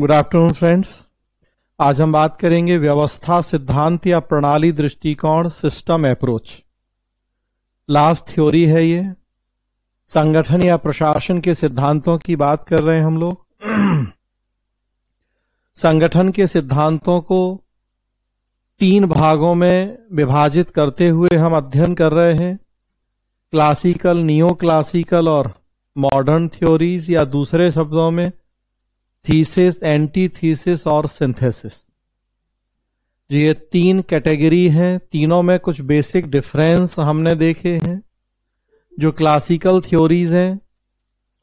good afternoon friends आज हम बात करेंगे व्यवस्था सिद्धांत या प्रणाली दृष्टिकोण सिस्टम अप्रोच लास्ट थ्योरी है ये संगठन या प्रशासन के सिद्धांतों की बात कर रहे हैं हम लोग संगठन के सिद्धांतों को तीन भागों में विभाजित करते हुए हम अध्ययन कर रहे हैं क्लासिकल नियो क्लासिकल और मॉडर्न थ्योरीज या दूसरे शब्दों में थीसिस एंटी थीसिस और सिंथेसिस ये तीन कैटेगरी हैं तीनों में कुछ बेसिक डिफरेंस हमने देखे हैं जो क्लासिकल थ्योरीज हैं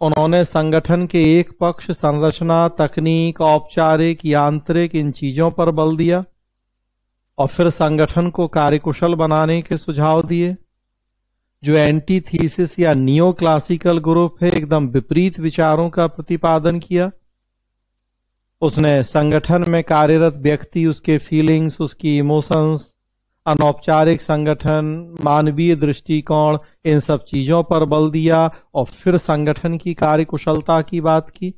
उन्होंने संगठन के एक पक्ष संरचना तकनीक औपचारिक यांत्रिक इन चीजों पर बल दिया और फिर संगठन को कार्यकुशल बनाने के सुझाव दिए जो एंटी थीसिस या नियो क्लासिकल ग्रुप है एकदम विपरीत विचारों का प्रतिपादन किया उसने संगठन में कार्यरत व्यक्ति उसके फीलिंग्स उसकी इमोशंस अनौपचारिक संगठन मानवीय दृष्टिकोण इन सब चीजों पर बल दिया और फिर संगठन की कार्यकुशलता की बात की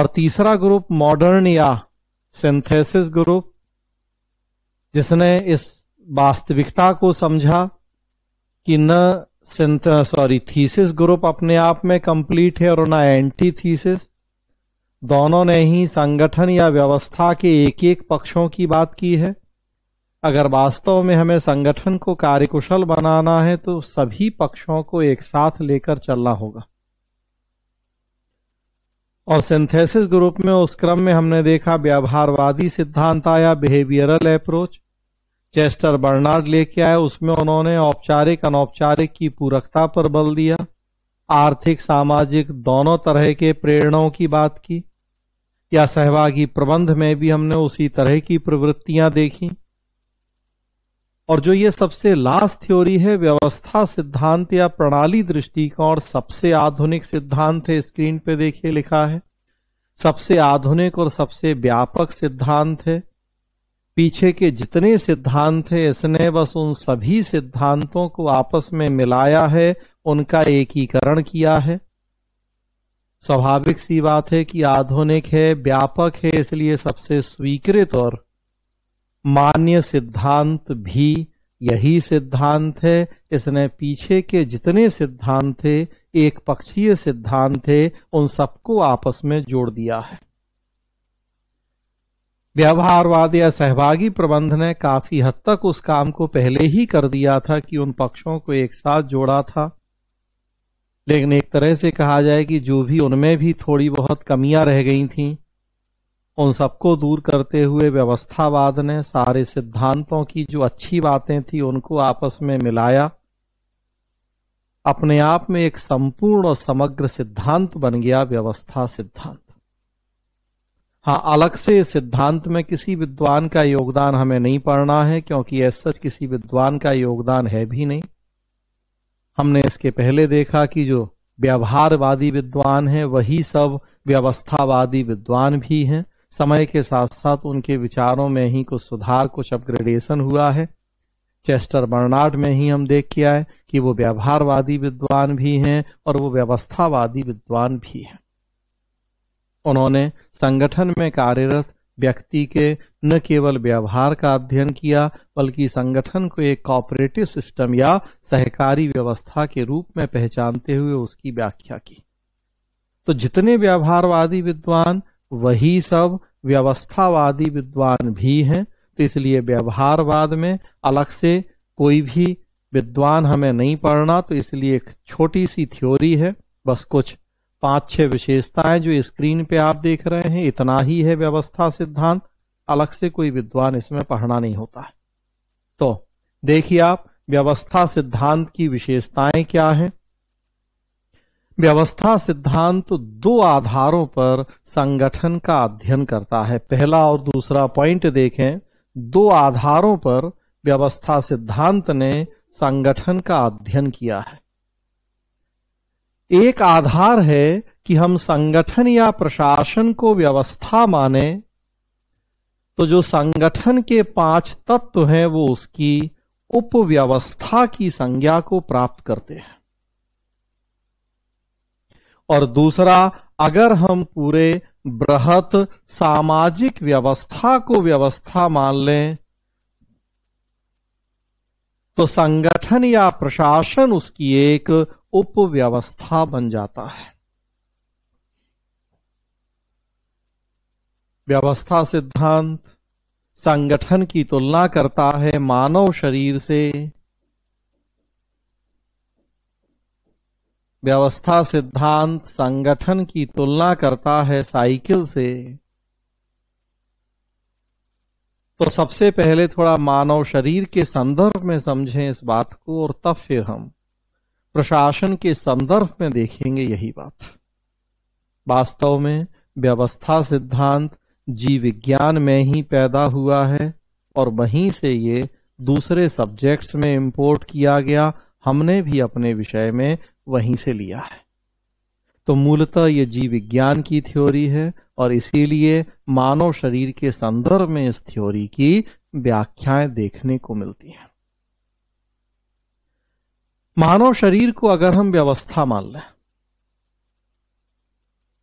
और तीसरा ग्रुप मॉडर्न या सिंथेसिस ग्रुप जिसने इस वास्तविकता को समझा कि न सॉरी थीसिस ग्रुप अपने आप में कंप्लीट है और ना एंटी थीसिस दोनों ने ही संगठन या व्यवस्था के एक एक पक्षों की बात की है अगर वास्तव में हमें संगठन को कार्यकुशल बनाना है तो सभी पक्षों को एक साथ लेकर चलना होगा और सिंथेसिस ग्रुप में उस क्रम में हमने देखा व्यवहारवादी सिद्धांत आया बिहेवियरल अप्रोच चेस्टर बर्नार्ड लेके आए उसमें उन्होंने औपचारिक अनौपचारिक की पूरकता पर बल दिया आर्थिक सामाजिक दोनों तरह के प्रेरणाओं की बात की या सहभागी प्रबंध में भी हमने उसी तरह की प्रवृत्तियां देखी और जो ये सबसे लास्ट थ्योरी है व्यवस्था सिद्धांत या प्रणाली दृष्टिकोण सबसे आधुनिक सिद्धांत है स्क्रीन पे देखिए लिखा है सबसे आधुनिक और सबसे व्यापक सिद्धांत है पीछे के जितने सिद्धांत है इसने बस उन सभी सिद्धांतों को आपस में मिलाया है उनका एकीकरण किया है स्वाभाविक सी बात है कि आधुनिक है व्यापक है इसलिए सबसे स्वीकृत और मान्य सिद्धांत भी यही सिद्धांत है इसने पीछे के जितने सिद्धांत थे एक पक्षीय सिद्धांत थे उन सबको आपस में जोड़ दिया है व्यवहारवाद या सहभागी प्रबंध ने काफी हद तक उस काम को पहले ही कर दिया था कि उन पक्षों को एक साथ जोड़ा था लेकिन एक तरह से कहा जाए कि जो भी उनमें भी थोड़ी बहुत कमियां रह गई थीं उन सबको दूर करते हुए व्यवस्थावाद ने सारे सिद्धांतों की जो अच्छी बातें थी उनको आपस में मिलाया अपने आप में एक संपूर्ण और समग्र सिद्धांत बन गया व्यवस्था सिद्धांत हाँ अलग से सिद्धांत में किसी विद्वान का योगदान हमें नहीं पढ़ना है क्योंकि ऐसा किसी विद्वान का योगदान है भी नहीं हमने इसके पहले देखा कि जो व्यवहारवादी विद्वान हैं वही सब व्यवस्थावादी विद्वान भी हैं समय के साथ साथ उनके विचारों में ही कुछ सुधार कुछ अपग्रेडेशन हुआ है चेस्टर बर्नार्ड में ही हम देख के आए कि वो व्यवहारवादी विद्वान भी हैं और वो व्यवस्थावादी विद्वान भी हैं उन्होंने संगठन में कार्यरत व्यक्ति के न केवल व्यवहार का अध्ययन किया बल्कि संगठन को एक कॉपरेटिव सिस्टम या सहकारी व्यवस्था के रूप में पहचानते हुए उसकी व्याख्या की तो जितने व्यवहारवादी विद्वान वही सब व्यवस्थावादी विद्वान भी हैं तो इसलिए व्यवहारवाद में अलग से कोई भी विद्वान हमें नहीं पढ़ना तो इसलिए एक छोटी सी थ्योरी है बस कुछ पांच छह विशेषताएं जो स्क्रीन पे आप देख रहे हैं इतना ही है व्यवस्था सिद्धांत अलग से कोई विद्वान इसमें पढ़ना नहीं होता है तो देखिए आप व्यवस्था सिद्धांत की विशेषताएं क्या हैं व्यवस्था सिद्धांत तो दो आधारों पर संगठन का अध्ययन करता है पहला और दूसरा पॉइंट देखें दो आधारों पर व्यवस्था सिद्धांत ने संगठन का अध्ययन किया है एक आधार है कि हम संगठन या प्रशासन को व्यवस्था माने तो जो संगठन के पांच तत्व हैं वो उसकी उपव्यवस्था की संज्ञा को प्राप्त करते हैं और दूसरा अगर हम पूरे बृहत सामाजिक व्यवस्था को व्यवस्था मान लें तो संगठन या प्रशासन उसकी एक उपव्यवस्था बन जाता है व्यवस्था सिद्धांत संगठन की तुलना करता है मानव शरीर से व्यवस्था सिद्धांत संगठन की तुलना करता है साइकिल से तो सबसे पहले थोड़ा मानव शरीर के संदर्भ में समझें इस बात को और तब फिर हम प्रशासन के संदर्भ में देखेंगे यही बात वास्तव में व्यवस्था सिद्धांत जीव विज्ञान में ही पैदा हुआ है और वहीं से ये दूसरे सब्जेक्ट्स में इंपोर्ट किया गया हमने भी अपने विषय में वहीं से लिया है तो मूलतः ये जीव विज्ञान की थ्योरी है और इसीलिए मानव शरीर के संदर्भ में इस थ्योरी की व्याख्याएं देखने को मिलती हैं मानव शरीर को अगर हम व्यवस्था मान लें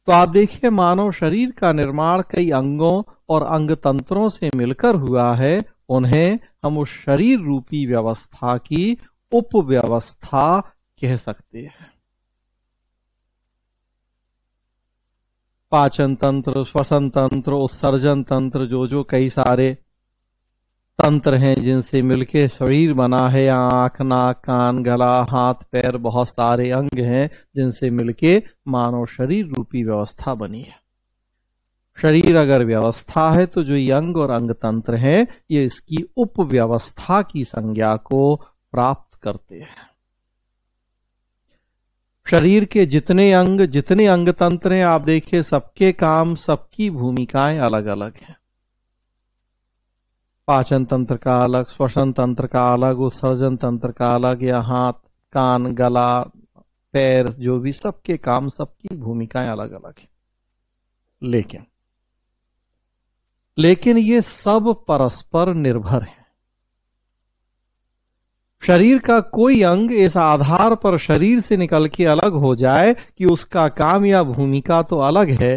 तो आप देखिए मानव शरीर का निर्माण कई अंगों और अंग तंत्रों से मिलकर हुआ है उन्हें हम उस शरीर रूपी व्यवस्था की उपव्यवस्था कह सकते हैं पाचन तंत्र श्वसन तंत्र उत्सर्जन तंत्र जो जो कई सारे तंत्र हैं जिनसे मिलके शरीर बना है आंख नाक कान गला हाथ पैर बहुत सारे अंग हैं जिनसे मिलके मानव शरीर रूपी व्यवस्था बनी है शरीर अगर व्यवस्था है तो जो ये अंग और अंग तंत्र हैं ये इसकी उपव्यवस्था की संज्ञा को प्राप्त करते हैं शरीर के जितने अंग जितने अंग तंत्र हैं आप देखिए सबके काम सबकी भूमिकाएं अलग अलग हैं पाचन तंत्र का अलग श्वसन तंत्र का अलग उत्सर्जन तंत्र का अलग या हाथ कान गला पैर जो भी सबके काम सबकी भूमिकाएं अलग अलग है लेकिन लेकिन ये सब परस्पर निर्भर है शरीर का कोई अंग इस आधार पर शरीर से निकल के अलग हो जाए कि उसका काम या भूमिका तो अलग है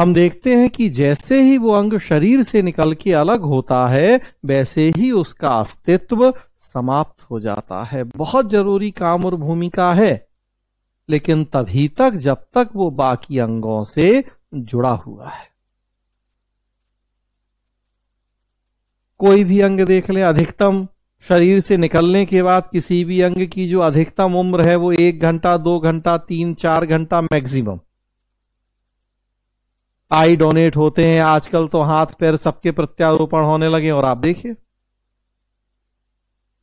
हम देखते हैं कि जैसे ही वो अंग शरीर से निकल के अलग होता है वैसे ही उसका अस्तित्व समाप्त हो जाता है बहुत जरूरी काम और भूमिका है लेकिन तभी तक जब तक वो बाकी अंगों से जुड़ा हुआ है कोई भी अंग देख लें अधिकतम शरीर से निकलने के बाद किसी भी अंग की जो अधिकतम उम्र है वो एक घंटा दो घंटा तीन चार घंटा मैक्सिमम आई डोनेट होते हैं आजकल तो हाथ पैर सबके प्रत्यारोपण होने लगे और आप देखिए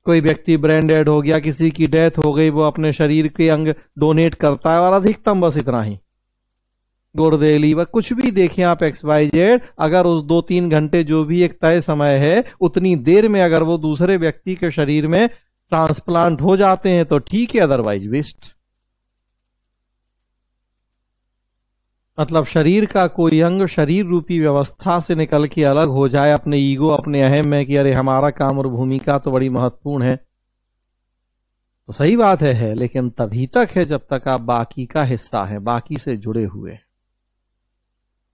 कोई व्यक्ति ब्रेन हो गया किसी की डेथ हो गई वो अपने शरीर के अंग डोनेट करता है और अधिकतम बस इतना ही गुर्दे व कुछ भी देखें आप एक्स वाई जेड अगर उस दो तीन घंटे जो भी एक तय समय है उतनी देर में अगर वो दूसरे व्यक्ति के शरीर में ट्रांसप्लांट हो जाते हैं तो ठीक है अदरवाइज वेस्ट मतलब शरीर का कोई अंग शरीर रूपी व्यवस्था से निकल के अलग हो जाए अपने ईगो अपने अहम में कि अरे हमारा काम और भूमिका तो बड़ी महत्वपूर्ण है तो सही बात है, है लेकिन तभी तक है जब तक आप बाकी का हिस्सा है बाकी से जुड़े हुए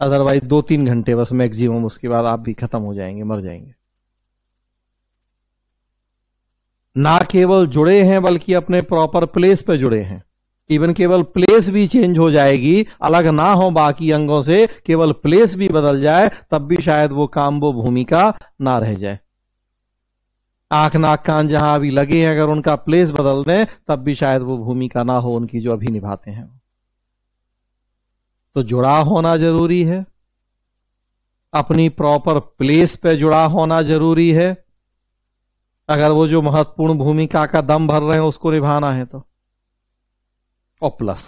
अदरवाइज दो तीन घंटे बस मैक्सिमम उसके बाद आप भी खत्म हो जाएंगे मर जाएंगे ना केवल जुड़े हैं बल्कि अपने प्रॉपर प्लेस पर जुड़े हैं इवन केवल प्लेस भी चेंज हो जाएगी अलग ना हो बाकी अंगों से केवल प्लेस भी बदल जाए तब भी शायद वो काम वो भूमिका ना रह जाए आंख नाक कान जहां अभी लगे हैं अगर उनका प्लेस बदल दें तब भी शायद वो भूमिका ना हो उनकी जो अभी निभाते हैं तो जुड़ा होना जरूरी है अपनी प्रॉपर प्लेस पे जुड़ा होना जरूरी है अगर वो जो महत्वपूर्ण भूमिका का दम भर रहे हैं उसको निभाना है तो और प्लस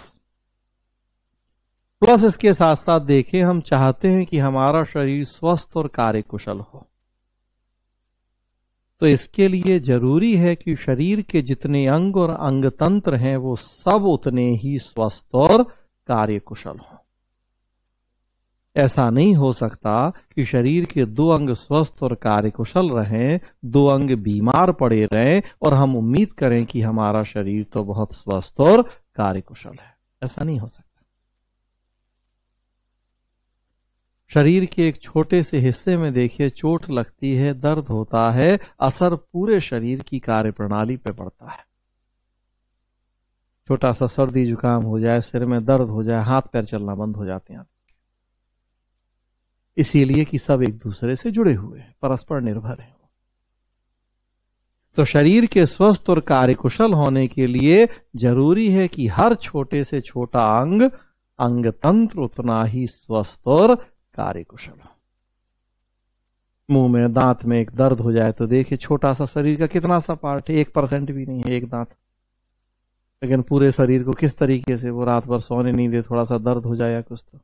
प्लस इसके साथ साथ देखें हम चाहते हैं कि हमारा शरीर स्वस्थ और कार्य कुशल हो तो इसके लिए जरूरी है कि शरीर के जितने अंग और अंग तंत्र हैं वो सब उतने ही स्वस्थ और कार्य कुशल हो ऐसा नहीं हो सकता कि शरीर के दो अंग स्वस्थ और कार्यकुशल रहें दो अंग बीमार पड़े रहें और हम उम्मीद करें कि हमारा शरीर तो बहुत स्वस्थ और कार्यकुशल है ऐसा नहीं हो सकता शरीर के एक छोटे से हिस्से में देखिए चोट लगती है दर्द होता है असर पूरे शरीर की कार्य प्रणाली पर पड़ता है छोटा सा सर्दी जुकाम हो जाए सिर में दर्द हो जाए हाथ पैर चलना बंद हो जाते हैं इसीलिए कि सब एक दूसरे से जुड़े हुए हैं परस्पर निर्भर हैं तो शरीर के स्वस्थ और कार्यकुशल होने के लिए जरूरी है कि हर छोटे से छोटा अंग अंग तंत्र उतना ही स्वस्थ और कार्यकुशल हो मुंह में दांत में एक दर्द हो जाए तो देखिए छोटा सा शरीर का कितना सा पार्ट है एक परसेंट भी नहीं है एक दांत लेकिन पूरे शरीर को किस तरीके से वो रात भर सोने नहीं दे थोड़ा सा दर्द हो जाए या कुछ तो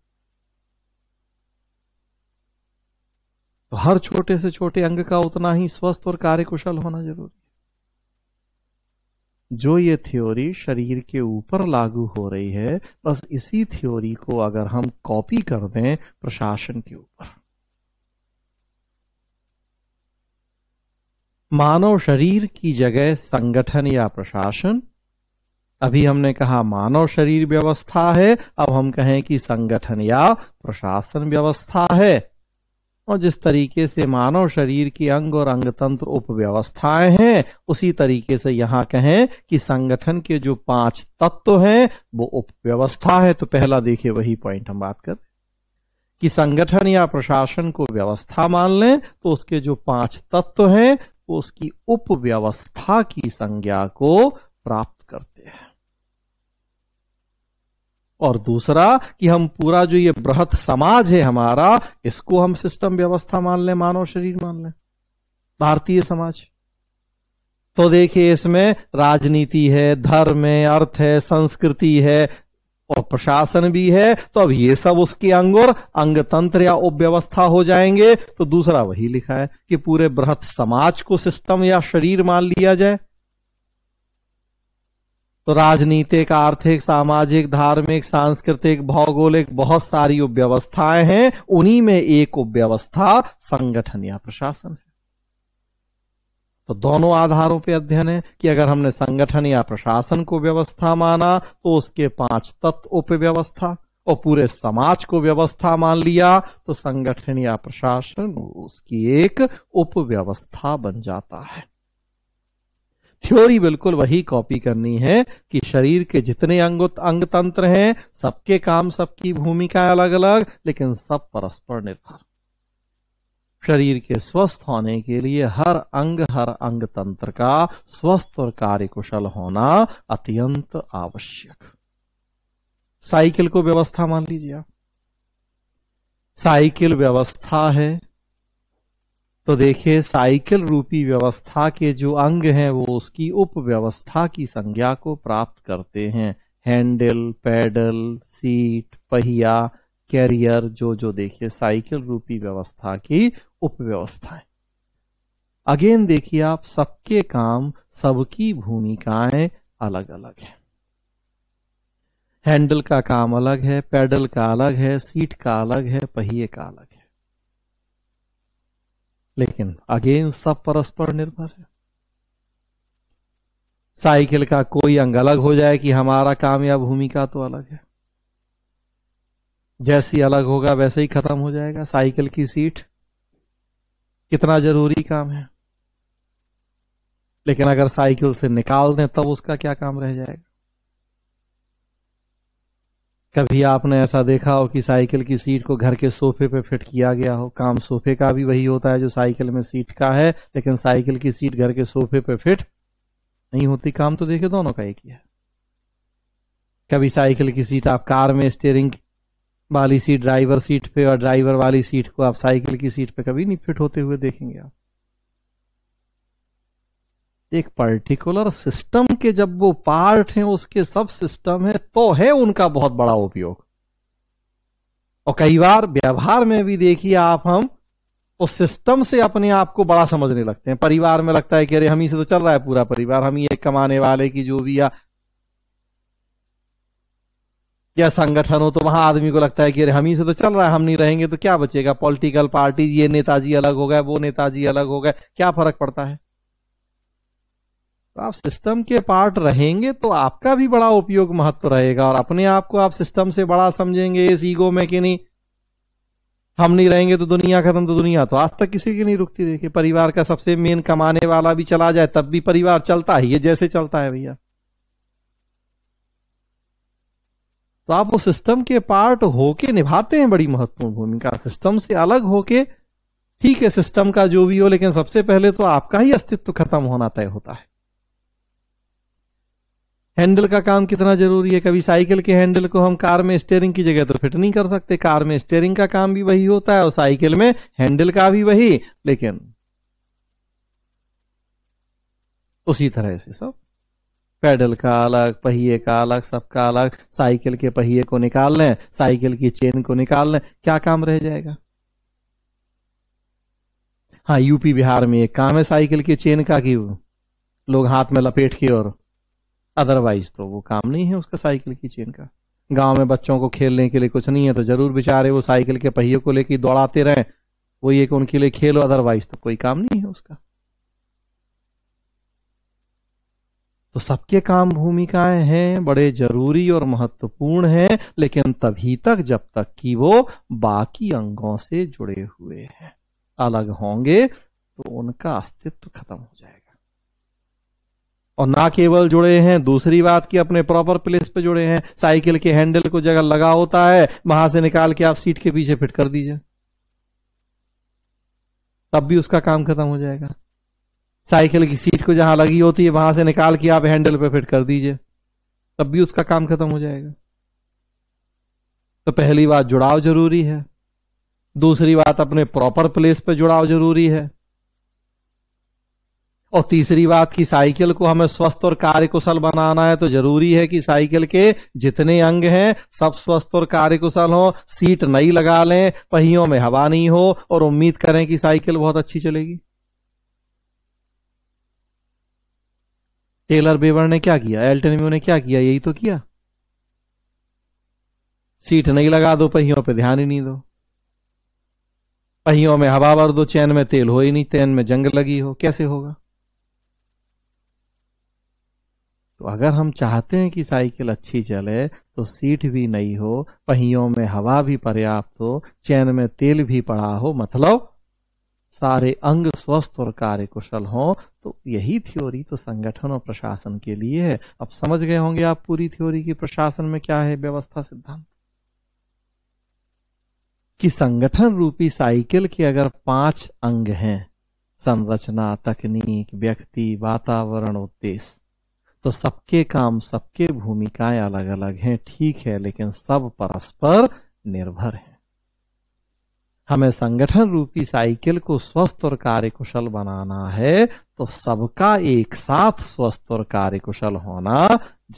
तो हर छोटे से छोटे अंग का उतना ही स्वस्थ और कार्यकुशल होना जरूरी है जो ये थ्योरी शरीर के ऊपर लागू हो रही है बस इसी थ्योरी को अगर हम कॉपी कर दें प्रशासन के ऊपर मानव शरीर की जगह संगठन या प्रशासन अभी हमने कहा मानव शरीर व्यवस्था है अब हम कहें कि संगठन या प्रशासन व्यवस्था है और जिस तरीके से मानव शरीर की अंग और अंग तंत्र उपव्यवस्थाएं हैं उसी तरीके से यहां कहें कि संगठन के जो पांच तत्व हैं वो उपव्यवस्था है तो पहला देखिए वही पॉइंट हम बात कर कि संगठन या प्रशासन को व्यवस्था मान लें तो उसके जो पांच तत्व हैं वो उसकी उपव्यवस्था की संज्ञा को प्राप्त करते हैं और दूसरा कि हम पूरा जो ये बृहत समाज है हमारा इसको हम सिस्टम व्यवस्था मान लें मानव शरीर मान लें भारतीय समाज तो देखिए इसमें राजनीति है धर्म है अर्थ है संस्कृति है और प्रशासन भी है तो अब ये सब उसके अंग और अंग तंत्र या उपव्यवस्था हो जाएंगे तो दूसरा वही लिखा है कि पूरे बृहत समाज को सिस्टम या शरीर मान लिया जाए तो राजनीतिक आर्थिक सामाजिक धार्मिक सांस्कृतिक भौगोलिक बहुत सारी उपव्यवस्थाएं हैं उन्हीं में एक उपव्यवस्था संगठन या प्रशासन है तो दोनों आधारों पर अध्ययन है कि अगर हमने संगठन या प्रशासन को व्यवस्था माना तो उसके पांच तत्व उपव्यवस्था और पूरे समाज को व्यवस्था मान लिया तो संगठन या प्रशासन उसकी एक उपव्यवस्था बन जाता है थ्योरी बिल्कुल वही कॉपी करनी है कि शरीर के जितने अंग अंग तंत्र हैं सबके काम सबकी भूमिका अलग अलग लेकिन सब परस्पर निर्भर शरीर के स्वस्थ होने के लिए हर अंग हर अंग तंत्र का स्वस्थ और कार्यकुशल होना अत्यंत आवश्यक साइकिल को व्यवस्था मान लीजिए आप साइकिल व्यवस्था है तो देखिए साइकिल रूपी व्यवस्था के जो अंग हैं वो उसकी उपव्यवस्था की संज्ञा को प्राप्त करते हैं हैंडल पैडल सीट पहिया कैरियर जो जो देखिए साइकिल रूपी व्यवस्था की उपव्यवस्था है अगेन देखिए आप सबके काम सबकी भूमिकाएं अलग अलग है हैंडल का काम अलग है पैडल का अलग है सीट का अलग है पहिए का अलग है लेकिन अगेन सब परस्पर निर्भर है साइकिल का कोई अंग अलग हो जाए कि हमारा काम या भूमिका तो अलग है जैसी अलग होगा वैसे ही खत्म हो जाएगा साइकिल की सीट कितना जरूरी काम है लेकिन अगर साइकिल से निकाल दें तब उसका क्या काम रह जाएगा कभी आपने ऐसा देखा हो कि साइकिल की सीट को घर के सोफे पे फिट किया गया हो काम सोफे का भी वही होता है जो साइकिल में सीट का है लेकिन साइकिल की सीट घर के सोफे पे फिट नहीं होती काम तो देखे दोनों का एक ही है कभी साइकिल की सीट आप कार में स्टेयरिंग वाली सीट ड्राइवर सीट पे और ड्राइवर वाली सीट को आप साइकिल की सीट पे कभी नहीं फिट होते हुए देखेंगे आप एक पर्टिकुलर सिस्टम के जब वो पार्ट हैं उसके सब सिस्टम है तो है उनका बहुत बड़ा उपयोग और कई बार व्यवहार में भी देखिए आप हम उस सिस्टम से अपने आप को बड़ा समझने लगते हैं परिवार में लगता है कि अरे हम ही से तो चल रहा है पूरा परिवार हम ही एक कमाने वाले की जो भी या या संगठन हो तो वहां आदमी को लगता है कि अरे हम ही से तो चल रहा है हम नहीं रहेंगे तो क्या बचेगा पॉलिटिकल पार्टी ये नेताजी अलग हो गए वो नेताजी अलग हो गए क्या फर्क पड़ता है तो आप सिस्टम के पार्ट रहेंगे तो आपका भी बड़ा उपयोग महत्व रहेगा और अपने आप को आप सिस्टम से बड़ा समझेंगे इस ईगो में कि नहीं हम नहीं रहेंगे तो दुनिया खत्म तो दुनिया तो आज तक किसी की नहीं रुकती देखिए परिवार का सबसे मेन कमाने वाला भी चला जाए तब भी परिवार चलता ही है जैसे चलता है भैया तो आप वो सिस्टम के पार्ट होके निभाते हैं बड़ी महत्वपूर्ण भूमिका सिस्टम से अलग होके ठीक है सिस्टम का जो भी हो लेकिन सबसे पहले तो आपका ही अस्तित्व खत्म होना तय होता है हैंडल का काम कितना जरूरी है कभी साइकिल के हैंडल को हम कार में स्टेयरिंग की जगह तो फिट नहीं कर सकते कार में स्टेयरिंग का काम भी वही होता है और साइकिल में हैंडल का भी वही लेकिन उसी तरह से सब पैडल का अलग पहिए का अलग सबका अलग साइकिल के पहिए को निकाल लें साइकिल की चेन को निकाल लें क्या काम रह जाएगा हाँ यूपी बिहार में एक काम है साइकिल की चेन का कि लोग हाथ में लपेट के और अदरवाइज तो वो काम नहीं है उसका साइकिल की चेन का गांव में बच्चों को खेलने के लिए कुछ नहीं है तो जरूर बेचारे वो साइकिल के पहियों को लेकर दौड़ाते रहें वो ये उनके लिए खेलो अदरवाइज तो कोई काम नहीं है उसका तो सबके काम भूमिकाएं हैं बड़े जरूरी और महत्वपूर्ण हैं लेकिन तभी तक जब तक कि वो बाकी अंगों से जुड़े हुए हैं अलग होंगे तो उनका अस्तित्व खत्म हो जाएगा और ना केवल जुड़े हैं दूसरी बात कि अपने प्रॉपर प्लेस पे जुड़े हैं साइकिल के हैंडल को जगह लगा होता है वहां से निकाल के आप सीट के पीछे फिट कर दीजिए तब भी उसका काम खत्म हो जाएगा साइकिल की सीट को जहां लगी होती है वहां से निकाल के आप हैंडल पे फिट कर दीजिए तब भी उसका काम खत्म हो जाएगा तो पहली बात जुड़ाव जरूरी है दूसरी बात अपने प्रॉपर प्लेस पे जुड़ाव जरूरी है और तीसरी बात कि साइकिल को हमें स्वस्थ और कार्यकुशल बनाना है तो जरूरी है कि साइकिल के जितने अंग हैं सब स्वस्थ और कार्यकुशल हो सीट नई लगा लें पहियों में हवा नहीं हो और उम्मीद करें कि साइकिल बहुत अच्छी चलेगी टेलर बेवर ने क्या किया एल्टनम्यू ने क्या किया यही तो किया सीट नहीं लगा दो पहियों पर ध्यान ही नहीं दो पहियों में हवा भर दो चैन में तेल हो ही नहीं चैन में जंग लगी हो कैसे होगा तो अगर हम चाहते हैं कि साइकिल अच्छी चले तो सीट भी नई हो पहियों में हवा भी पर्याप्त हो चैन में तेल भी पड़ा हो मतलब सारे अंग स्वस्थ और कार्य कुशल हो तो यही थ्योरी तो संगठन और प्रशासन के लिए है अब समझ गए होंगे आप पूरी थ्योरी की प्रशासन में क्या है व्यवस्था सिद्धांत कि संगठन रूपी साइकिल के अगर पांच अंग हैं संरचना तकनीक व्यक्ति वातावरण उद्देश्य तो सबके काम सबके भूमिकाएं अलग अलग हैं ठीक है लेकिन सब परस्पर निर्भर हैं हमें संगठन रूपी साइकिल को स्वस्थ और कार्यकुशल बनाना है तो सबका एक साथ स्वस्थ और कार्यकुशल होना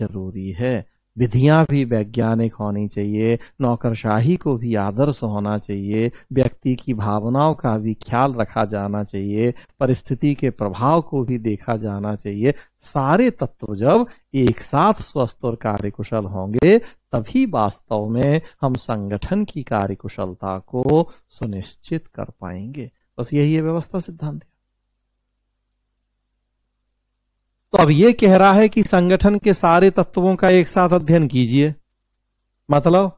जरूरी है विधियां भी वैज्ञानिक होनी चाहिए नौकरशाही को भी आदर्श होना चाहिए व्यक्ति की भावनाओं का भी ख्याल रखा जाना चाहिए परिस्थिति के प्रभाव को भी देखा जाना चाहिए सारे तत्व जब एक साथ स्वस्थ और कार्यकुशल होंगे तभी वास्तव में हम संगठन की कार्यकुशलता को सुनिश्चित कर पाएंगे बस यही है व्यवस्था सिद्धांत तो अब ये कह रहा है कि संगठन के सारे तत्वों का एक साथ अध्ययन कीजिए मतलब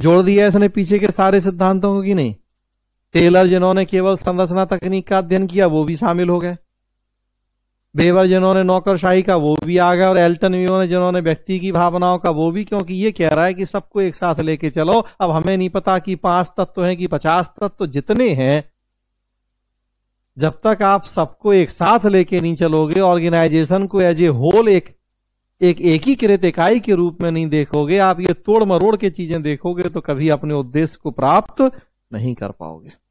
जोड़ दिया इसने पीछे के सारे सिद्धांतों को कि नहीं टेलर जिन्होंने केवल संरचना तकनीक का अध्ययन किया वो भी शामिल हो गए बेवर जिन्होंने नौकरशाही का वो भी आ गया और एल्टन ने जिन्होंने व्यक्ति की भावनाओं का वो भी क्योंकि ये कह रहा है कि सबको एक साथ लेके चलो अब हमें नहीं पता कि पांच तत्व हैं कि पचास तत्व जितने हैं जब तक आप सबको एक साथ लेके नहीं चलोगे ऑर्गेनाइजेशन को एज ए होल एक एक एकीकृत इकाई के रूप में नहीं देखोगे आप ये तोड़ मरोड़ के चीजें देखोगे तो कभी अपने उद्देश्य को प्राप्त नहीं कर पाओगे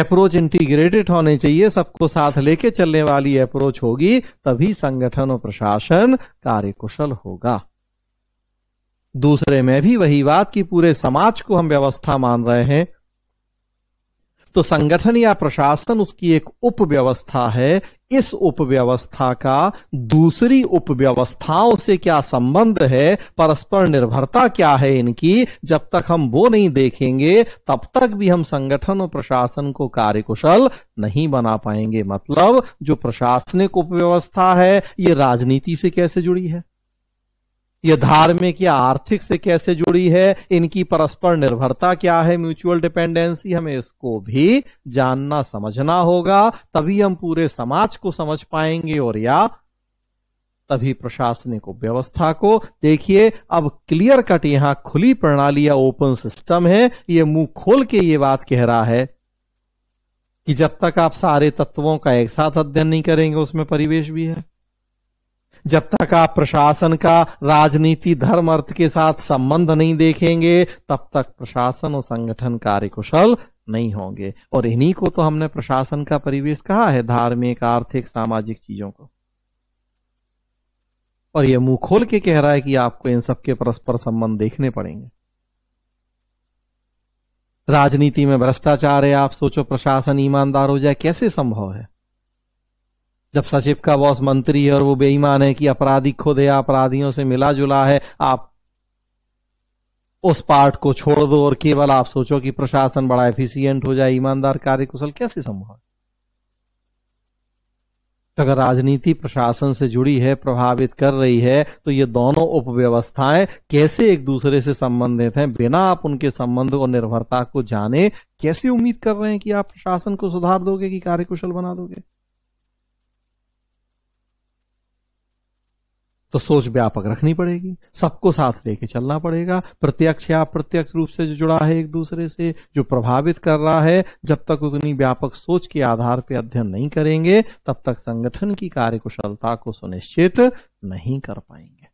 अप्रोच इंटीग्रेटेड होने चाहिए सबको साथ लेके चलने वाली अप्रोच होगी तभी संगठन और प्रशासन कार्यकुशल होगा दूसरे में भी वही बात कि पूरे समाज को हम व्यवस्था मान रहे हैं तो संगठन या प्रशासन उसकी एक उपव्यवस्था है इस उपव्यवस्था का दूसरी उपव्यवस्थाओं से क्या संबंध है परस्पर निर्भरता क्या है इनकी जब तक हम वो नहीं देखेंगे तब तक भी हम संगठन और प्रशासन को कार्यकुशल नहीं बना पाएंगे मतलब जो प्रशासनिक उपव्यवस्था है ये राजनीति से कैसे जुड़ी है यह धार्मिक या आर्थिक से कैसे जुड़ी है इनकी परस्पर निर्भरता क्या है म्यूचुअल डिपेंडेंसी हमें इसको भी जानना समझना होगा तभी हम पूरे समाज को समझ पाएंगे और या तभी प्रशासनिक व्यवस्था को देखिए अब क्लियर कट यहां खुली प्रणाली या ओपन सिस्टम है ये मुंह खोल के ये बात कह रहा है कि जब तक आप सारे तत्वों का एक साथ अध्ययन नहीं करेंगे उसमें परिवेश भी है जब तक आप प्रशासन का राजनीति धर्म अर्थ के साथ संबंध नहीं देखेंगे तब तक प्रशासन और संगठन कार्यकुशल नहीं होंगे और इन्हीं को तो हमने प्रशासन का परिवेश कहा है धार्मिक आर्थिक सामाजिक चीजों को और यह मुंह खोल के कह रहा है कि आपको इन सबके परस्पर संबंध देखने पड़ेंगे राजनीति में भ्रष्टाचार है आप सोचो प्रशासन ईमानदार हो जाए कैसे संभव है जब सचिव का बॉस मंत्री है और वो बेईमान है कि अपराधी खुद है अपराधियों से मिला जुला है आप उस पार्ट को छोड़ दो और केवल आप सोचो कि प्रशासन बड़ा एफिशिएंट हो जाए ईमानदार कार्य कुशल कैसे संभव है तो अगर राजनीति प्रशासन से जुड़ी है प्रभावित कर रही है तो ये दोनों उपव्यवस्थाएं कैसे एक दूसरे से संबंधित हैं बिना आप उनके संबंध और निर्भरता को जाने कैसे उम्मीद कर रहे हैं कि आप प्रशासन को सुधार दोगे कि कार्यकुशल बना दोगे तो सोच व्यापक रखनी पड़ेगी सबको साथ लेके चलना पड़ेगा प्रत्यक्ष या प्रत्यक्ष रूप से जो जुड़ा है एक दूसरे से जो प्रभावित कर रहा है जब तक उतनी व्यापक सोच के आधार पर अध्ययन नहीं करेंगे तब तक संगठन की कार्यकुशलता को सुनिश्चित नहीं कर पाएंगे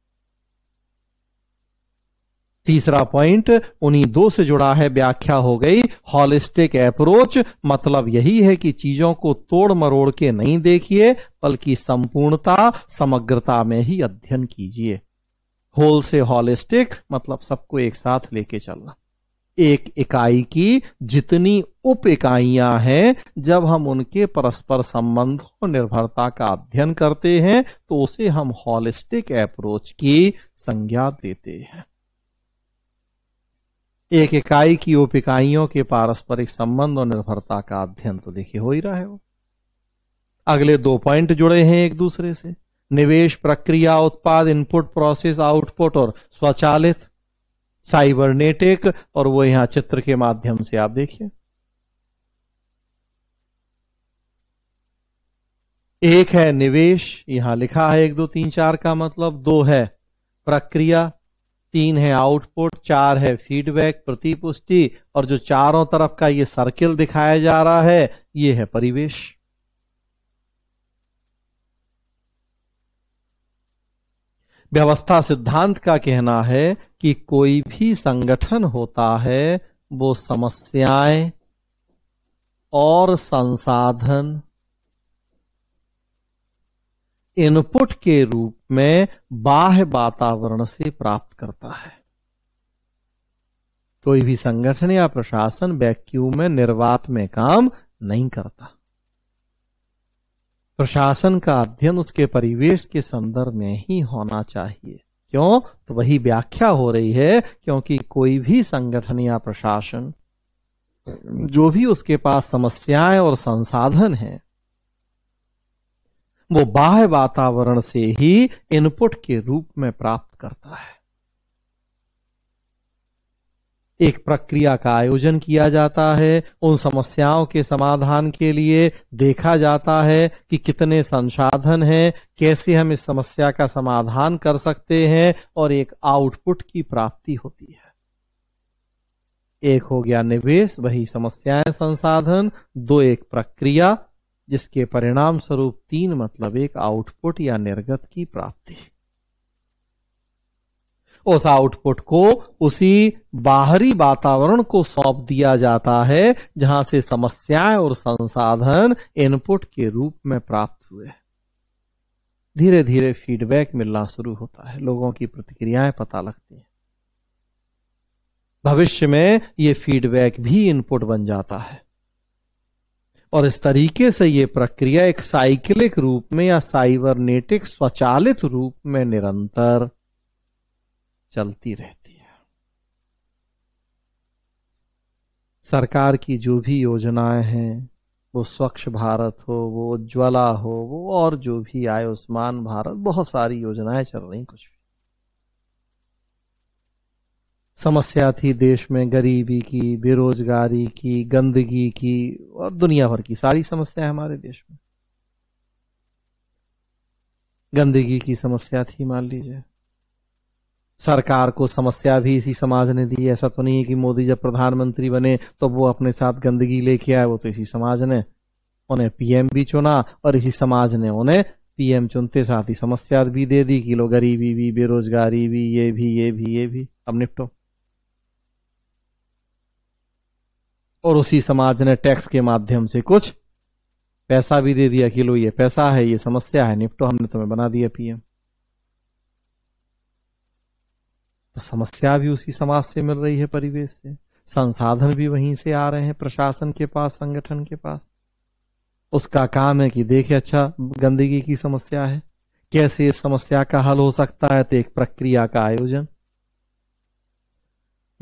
तीसरा पॉइंट उन्हीं दो से जुड़ा है व्याख्या हो गई हॉलिस्टिक अप्रोच मतलब यही है कि चीजों को तोड़ मरोड़ के नहीं देखिए बल्कि संपूर्णता समग्रता में ही अध्ययन कीजिए होल से हॉलिस्टिक मतलब सबको एक साथ लेके चलना एक इकाई की जितनी उप इकाइयां हैं जब हम उनके परस्पर संबंध और निर्भरता का अध्ययन करते हैं तो उसे हम हॉलिस्टिक अप्रोच की संज्ञा देते हैं एक इकाई की उप इकाइयों के पारस्परिक संबंध और निर्भरता का अध्ययन तो देखिए हो ही रहा है वो अगले दो पॉइंट जुड़े हैं एक दूसरे से निवेश प्रक्रिया उत्पाद इनपुट प्रोसेस आउटपुट और स्वचालित साइबरनेटिक और वो यहां चित्र के माध्यम से आप देखिए एक है निवेश यहां लिखा है एक दो तीन चार का मतलब दो है प्रक्रिया तीन है आउटपुट चार है फीडबैक प्रतिपुष्टि और जो चारों तरफ का ये सर्किल दिखाया जा रहा है ये है परिवेश व्यवस्था सिद्धांत का कहना है कि कोई भी संगठन होता है वो समस्याएं और संसाधन इनपुट के रूप में बाह्य वातावरण से प्राप्त करता है कोई भी संगठन या प्रशासन वैक्यूम में निर्वात में काम नहीं करता प्रशासन का अध्ययन उसके परिवेश के संदर्भ में ही होना चाहिए क्यों तो वही व्याख्या हो रही है क्योंकि कोई भी संगठन या प्रशासन जो भी उसके पास समस्याएं और संसाधन हैं वो बाह्य वातावरण से ही इनपुट के रूप में प्राप्त करता है एक प्रक्रिया का आयोजन किया जाता है उन समस्याओं के समाधान के लिए देखा जाता है कि कितने संसाधन हैं कैसे हम इस समस्या का समाधान कर सकते हैं और एक आउटपुट की प्राप्ति होती है एक हो गया निवेश वही समस्याएं संसाधन दो एक प्रक्रिया जिसके परिणाम स्वरूप तीन मतलब एक आउटपुट या निर्गत की प्राप्ति उस आउटपुट को उसी बाहरी वातावरण को सौंप दिया जाता है जहां से समस्याएं और संसाधन इनपुट के रूप में प्राप्त हुए धीरे धीरे फीडबैक मिलना शुरू होता है लोगों की प्रतिक्रियाएं पता लगती हैं भविष्य में ये फीडबैक भी इनपुट बन जाता है और इस तरीके से ये प्रक्रिया एक साइकिलिक रूप में या साइबरनेटिक स्वचालित रूप में निरंतर चलती रहती है सरकार की जो भी योजनाएं हैं वो स्वच्छ भारत हो वो उज्ज्वला हो वो और जो भी आयुष्मान भारत बहुत सारी योजनाएं चल रही कुछ समस्या थी देश में गरीबी की बेरोजगारी की गंदगी की और दुनिया भर की सारी समस्या हमारे देश में गंदगी की समस्या थी मान लीजिए सरकार को समस्या भी इसी समाज ने दी ऐसा तो नहीं है कि मोदी जब प्रधानमंत्री बने तो वो अपने साथ गंदगी लेके आए वो तो इसी समाज ने उन्हें पीएम भी चुना और इसी समाज ने उन्हें पीएम चुनते साथ ही समस्या भी दे दी कि लो गरीबी भी बेरोजगारी भी ये भी ये भी ये भी अब निपटो और उसी समाज ने टैक्स के माध्यम से कुछ पैसा भी दे दिया कि लो ये पैसा है ये समस्या है निपटो हमने तुम्हें बना दिया पीएम तो समस्या भी उसी समाज से मिल रही है परिवेश से संसाधन भी वहीं से आ रहे हैं प्रशासन के पास संगठन के पास उसका काम है कि देखे अच्छा गंदगी की समस्या है कैसे इस समस्या का हल हो सकता है तो एक प्रक्रिया का आयोजन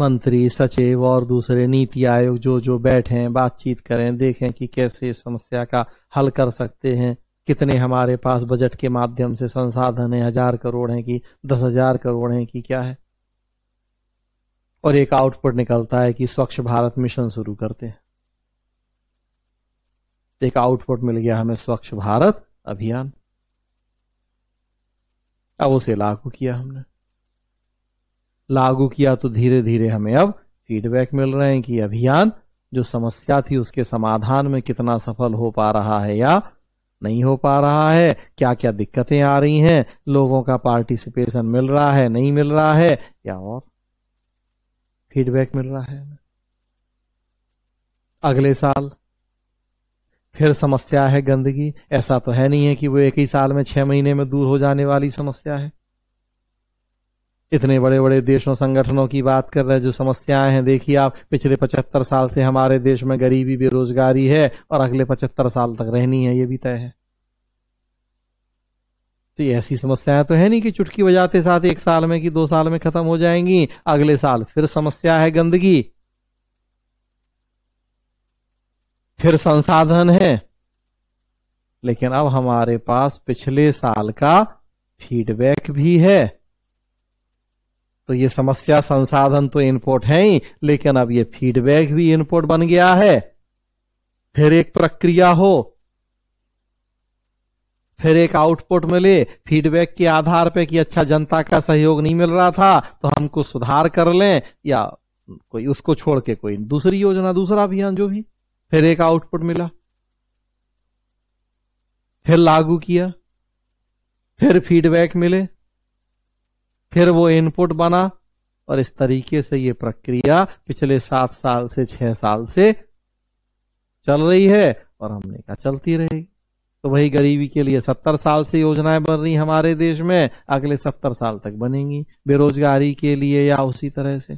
मंत्री सचिव और दूसरे नीति आयोग जो जो हैं बातचीत करें देखें कि कैसे इस समस्या का हल कर सकते हैं कितने हमारे पास बजट के माध्यम से संसाधन है हजार करोड़ है कि दस हजार करोड़ है कि क्या है और एक आउटपुट निकलता है कि स्वच्छ भारत मिशन शुरू करते हैं एक आउटपुट मिल गया हमें स्वच्छ भारत अभियान अब उसे लागू किया हमने लागू किया तो धीरे धीरे हमें अब फीडबैक मिल रहे हैं कि अभियान जो समस्या थी उसके समाधान में कितना सफल हो पा रहा है या नहीं हो पा रहा है क्या क्या दिक्कतें आ रही हैं लोगों का पार्टिसिपेशन मिल रहा है नहीं मिल रहा है या और फीडबैक मिल रहा है अगले साल फिर समस्या है गंदगी ऐसा तो है नहीं है कि वो एक ही साल में छह महीने में दूर हो जाने वाली समस्या है इतने बड़े बड़े देशों संगठनों की बात कर रहे हैं जो समस्याएं हैं देखिए आप पिछले पचहत्तर साल से हमारे देश में गरीबी बेरोजगारी है और अगले पचहत्तर साल तक रहनी है ये भी तय है तो ऐसी समस्याएं तो है नहीं कि चुटकी बजाते साथ एक साल में कि दो साल में खत्म हो जाएंगी अगले साल फिर समस्या है गंदगी फिर संसाधन है लेकिन अब हमारे पास पिछले साल का फीडबैक भी है तो ये समस्या संसाधन तो इनपुट है ही लेकिन अब ये फीडबैक भी इनपुट बन गया है फिर एक प्रक्रिया हो फिर एक आउटपुट मिले फीडबैक के आधार पे कि अच्छा जनता का सहयोग नहीं मिल रहा था तो हमको सुधार कर लें या कोई उसको छोड़ के कोई दूसरी योजना दूसरा अभियान जो भी फिर एक आउटपुट मिला फिर लागू किया फिर फीडबैक मिले फिर वो इनपुट बना और इस तरीके से ये प्रक्रिया पिछले सात साल से छह साल से चल रही है और हमने कहा चलती रहेगी तो वही गरीबी के लिए सत्तर साल से योजनाएं बन रही हमारे देश में अगले सत्तर साल तक बनेंगी बेरोजगारी के लिए या उसी तरह से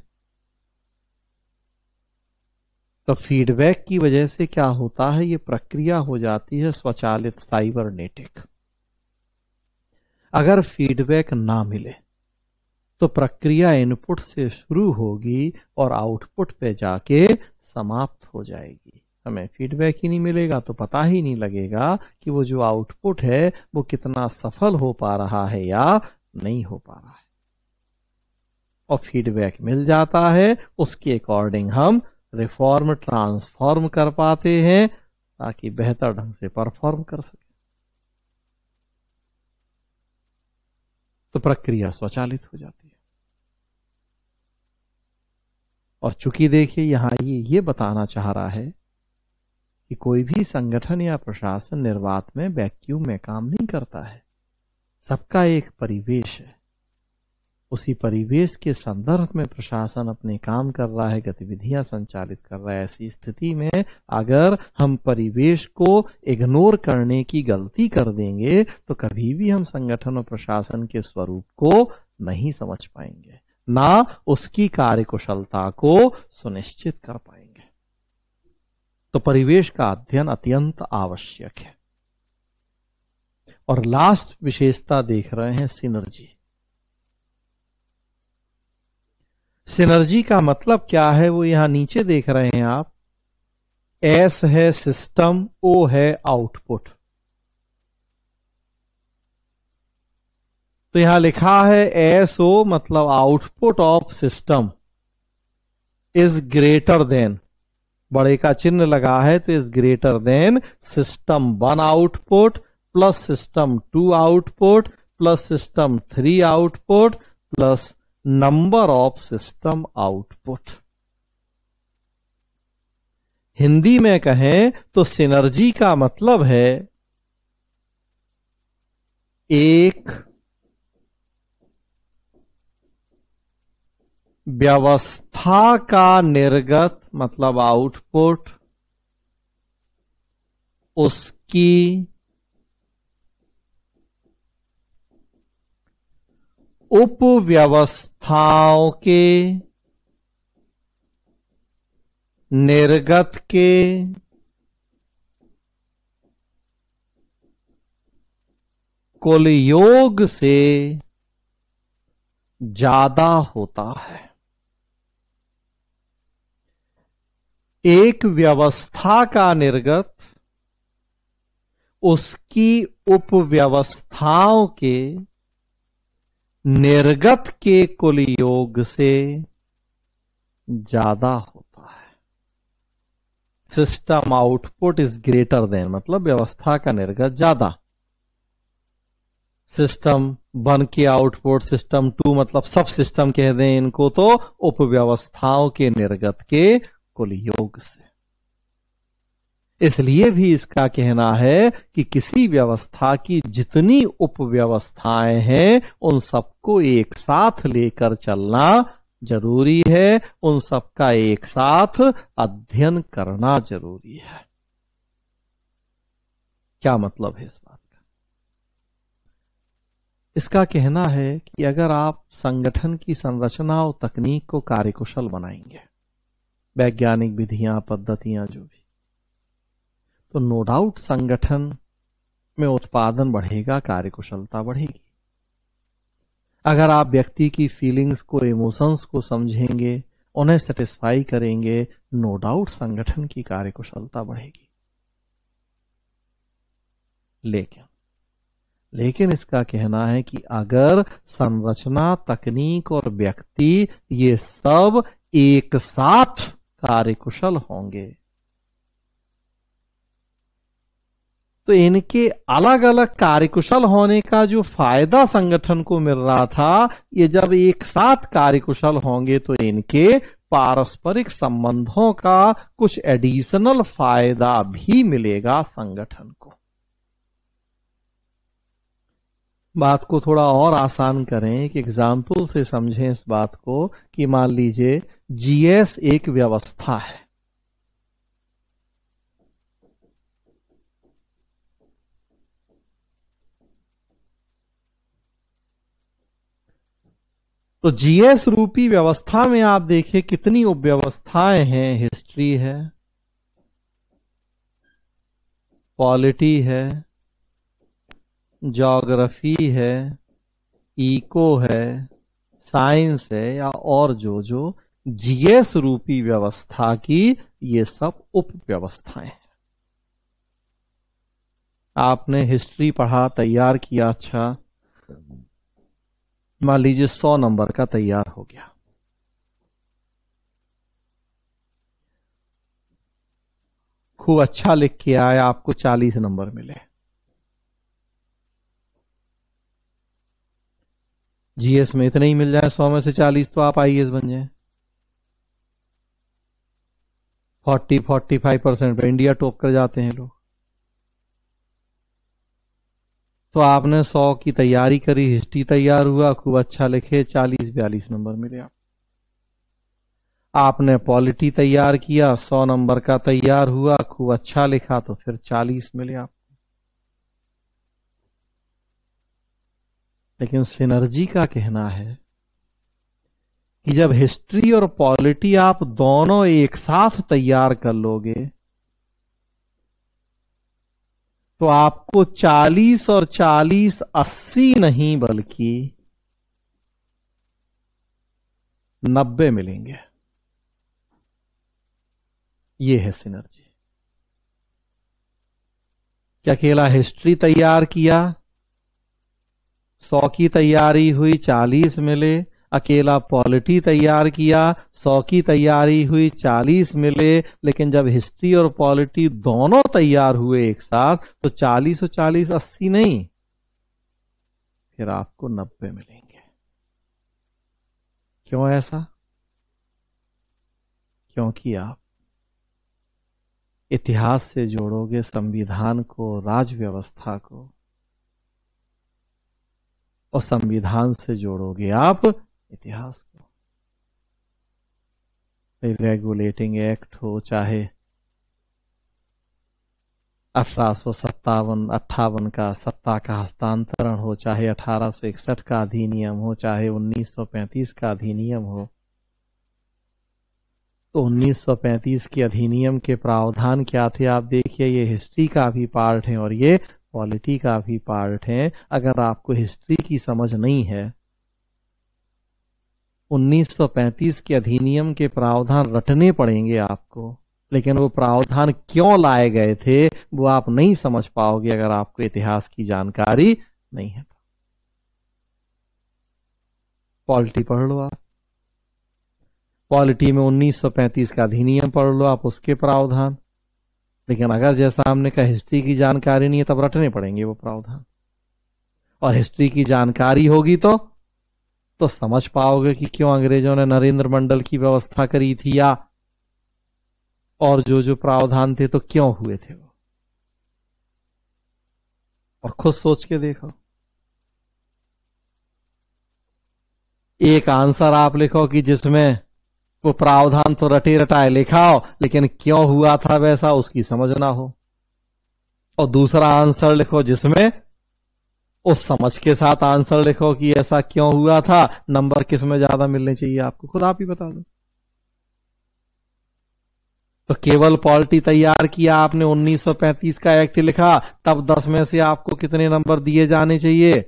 तो फीडबैक की वजह से क्या होता है ये प्रक्रिया हो जाती है स्वचालित साइबरनेटिक अगर फीडबैक ना मिले तो प्रक्रिया इनपुट से शुरू होगी और आउटपुट पे जाके समाप्त हो जाएगी हमें फीडबैक ही नहीं मिलेगा तो पता ही नहीं लगेगा कि वो जो आउटपुट है वो कितना सफल हो पा रहा है या नहीं हो पा रहा है और फीडबैक मिल जाता है उसके अकॉर्डिंग हम रिफॉर्म ट्रांसफॉर्म कर पाते हैं ताकि बेहतर ढंग से परफॉर्म कर सके तो प्रक्रिया स्वचालित हो जाती और चूंकि देखिए यहां ये ये बताना चाह रहा है कि कोई भी संगठन या प्रशासन निर्वात में वैक्यूम में काम नहीं करता है सबका एक परिवेश है उसी परिवेश के संदर्भ में प्रशासन अपने काम कर रहा है गतिविधियां संचालित कर रहा है ऐसी स्थिति में अगर हम परिवेश को इग्नोर करने की गलती कर देंगे तो कभी भी हम संगठन और प्रशासन के स्वरूप को नहीं समझ पाएंगे ना उसकी कार्यकुशलता को सुनिश्चित कर पाएंगे तो परिवेश का अध्ययन अत्यंत आवश्यक है और लास्ट विशेषता देख रहे हैं सिनर्जी सिनर्जी का मतलब क्या है वो यहां नीचे देख रहे हैं आप एस है सिस्टम ओ है आउटपुट तो यहां लिखा है एसओ मतलब output of system is greater than बड़े का चिन्ह लगा है तो is greater than system one output plus system two output plus system three output plus number of system output Hindi में कहें तो सिनर्जी का मतलब है एक व्यवस्था का निर्गत मतलब आउटपुट उसकी उपव्यवस्थाओं के निर्गत के कुल योग से ज्यादा होता है एक व्यवस्था का निर्गत उसकी उपव्यवस्थाओं के निर्गत के कुल योग से ज्यादा होता है system output is greater than मतलब व्यवस्था का निर्गत ज्यादा सिस्टम वन के आउटपुट सिस्टम टू मतलब सब सिस्टम कह दें इनको तो उपव्यवस्थाओं के निर्गत के कुल योग से इसलिए भी इसका कहना है कि किसी व्यवस्था की जितनी उपव्यवस्थाएं हैं उन सबको एक साथ लेकर चलना जरूरी है उन सबका एक साथ अध्ययन करना जरूरी है क्या मतलब है इस बात का इसका कहना है कि अगर आप संगठन की संरचना और तकनीक को कार्यकुशल बनाएंगे वैज्ञानिक विधियां पद्धतियां जो भी तो नो डाउट संगठन में उत्पादन बढ़ेगा कार्यकुशलता बढ़ेगी अगर आप व्यक्ति की फीलिंग्स को इमोशंस को समझेंगे उन्हें सेटिस्फाई करेंगे नो डाउट संगठन की कार्यकुशलता बढ़ेगी लेकिन लेकिन इसका कहना है कि अगर संरचना तकनीक और व्यक्ति ये सब एक साथ कार्यकुशल होंगे तो इनके अलग अलग कार्यकुशल होने का जो फायदा संगठन को मिल रहा था ये जब एक साथ कार्यकुशल होंगे तो इनके पारस्परिक संबंधों का कुछ एडिशनल फायदा भी मिलेगा संगठन को बात को थोड़ा और आसान करें एक एग्जाम्पल से समझें इस बात को कि मान लीजिए जीएस एक व्यवस्था है तो जीएस रूपी व्यवस्था में आप देखें कितनी उपव्यवस्थाएं हैं हिस्ट्री है पॉलिटी है जोग्राफी है इको है साइंस है या और जो जो जीएस रूपी व्यवस्था की ये सब उप व्यवस्थाएं आपने हिस्ट्री पढ़ा तैयार किया अच्छा मान लीजिए सौ नंबर का तैयार हो गया खूब अच्छा लिख के आए आपको चालीस नंबर मिले जीएस में इतने ही मिल जाए सौ में से चालीस तो आप आईएस बन जाए फोर्टी फोर्टी फाइव परसेंट पर इंडिया टॉप कर जाते हैं लोग तो आपने सौ की तैयारी करी हिस्ट्री तैयार हुआ खूब अच्छा लिखे चालीस बयालीस नंबर मिले आप आपने पॉलिटी तैयार किया सौ नंबर का तैयार हुआ खूब अच्छा लिखा तो फिर चालीस मिले आप लेकिन सिनर्जी का कहना है कि जब हिस्ट्री और पॉलिटी आप दोनों एक साथ तैयार कर लोगे तो आपको 40 और 40 80 नहीं बल्कि 90 मिलेंगे ये है सिनर्जी क्या अकेला हिस्ट्री तैयार किया सौ की तैयारी हुई चालीस मिले अकेला पॉलिटी तैयार किया सौ की तैयारी हुई चालीस मिले लेकिन जब हिस्ट्री और पॉलिटी दोनों तैयार हुए एक साथ तो चालीस और चालीस अस्सी नहीं फिर आपको नब्बे मिलेंगे क्यों ऐसा क्योंकि आप इतिहास से जोड़ोगे संविधान को राज व्यवस्था को और संविधान से जोड़ोगे आप इतिहास को रेगुलेटिंग एक्ट हो चाहे अठारह अट्ठावन का सत्ता का हस्तांतरण हो चाहे 1861 का अधिनियम हो चाहे 1935 का अधिनियम हो तो 1935 के अधिनियम के प्रावधान क्या थे आप देखिए ये हिस्ट्री का भी पार्ट है और ये पॉलिटी का भी पार्ट है अगर आपको हिस्ट्री की समझ नहीं है 1935 के अधिनियम के प्रावधान रटने पड़ेंगे आपको लेकिन वो प्रावधान क्यों लाए गए थे वो आप नहीं समझ पाओगे अगर आपको इतिहास की जानकारी नहीं है पॉलिटी पढ़ लो आप पॉलिटी में 1935 का अधिनियम पढ़ लो आप उसके प्रावधान लेकिन अगर जैसा हमने कहा हिस्ट्री की जानकारी नहीं है तब रटने पड़ेंगे वो प्रावधान और हिस्ट्री की जानकारी होगी तो तो समझ पाओगे कि क्यों अंग्रेजों ने नरेंद्र मंडल की व्यवस्था करी थी या और जो जो प्रावधान थे तो क्यों हुए थे वो और खुद सोच के देखो एक आंसर आप लिखो कि जिसमें वो प्रावधान तो रटे रटाए लिखाओ लेकिन क्यों हुआ था वैसा उसकी समझ ना हो और दूसरा आंसर लिखो जिसमें उस समझ के साथ आंसर लिखो कि ऐसा क्यों हुआ था नंबर किस में ज्यादा मिलने चाहिए आपको खुद आप ही बता दो तो केवल पॉलिटी तैयार किया आपने 1935 का एक्ट लिखा तब 10 में से आपको कितने नंबर दिए जाने चाहिए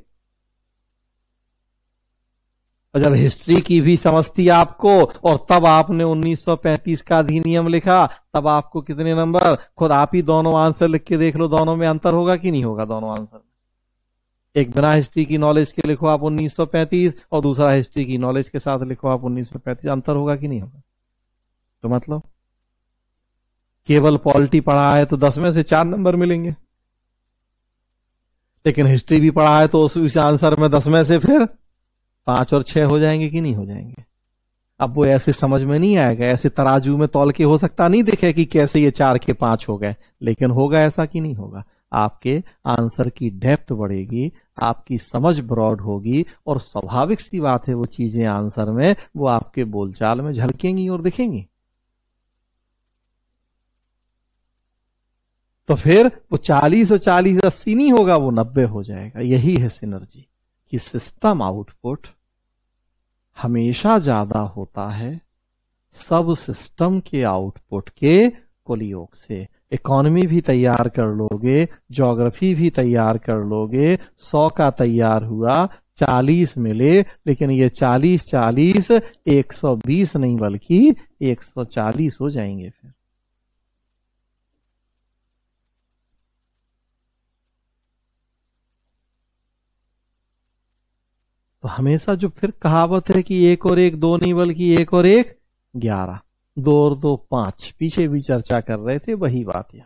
और जब हिस्ट्री की भी समझती आपको और तब आपने 1935 का अधिनियम लिखा तब आपको कितने नंबर खुद आप ही दोनों आंसर लिख के देख लो दोनों में अंतर होगा कि नहीं होगा दोनों आंसर में एक बिना हिस्ट्री की नॉलेज के लिखो आप 1935 और दूसरा हिस्ट्री की नॉलेज के साथ लिखो आप 1935 अंतर होगा कि नहीं होगा तो मतलब केवल पॉलिटी पढ़ा है तो दस में से चार नंबर मिलेंगे लेकिन हिस्ट्री भी पढ़ा है तो उस आंसर में दस में से फिर पांच और छह हो जाएंगे कि नहीं हो जाएंगे अब वो ऐसे समझ में नहीं आएगा ऐसे तराजू में तौल के हो सकता नहीं दिखे कि कैसे ये चार के पांच हो गए लेकिन होगा ऐसा कि नहीं होगा आपके आंसर की डेप्थ बढ़ेगी आपकी समझ ब्रॉड होगी और स्वाभाविक सी बात है वो चीजें आंसर में वो आपके बोलचाल में झलकेंगी और दिखेंगी तो फिर वो चालीस और चालीस अस्सी नहीं होगा वो नब्बे हो जाएगा यही है सिनर्जी कि सिस्टम आउटपुट हमेशा ज्यादा होता है सब सिस्टम के आउटपुट के योग से इकोनॉमी भी तैयार कर लोगे जोग्राफी भी तैयार कर लोगे सौ का तैयार हुआ चालीस मिले लेकिन ये चालीस चालीस एक सौ बीस नहीं बल्कि एक सौ चालीस हो जाएंगे फिर तो हमेशा जो फिर कहावत है कि एक और एक दो नहीं बल्कि एक और एक ग्यारह दो और दो पांच पीछे भी चर्चा कर रहे थे वही बात यह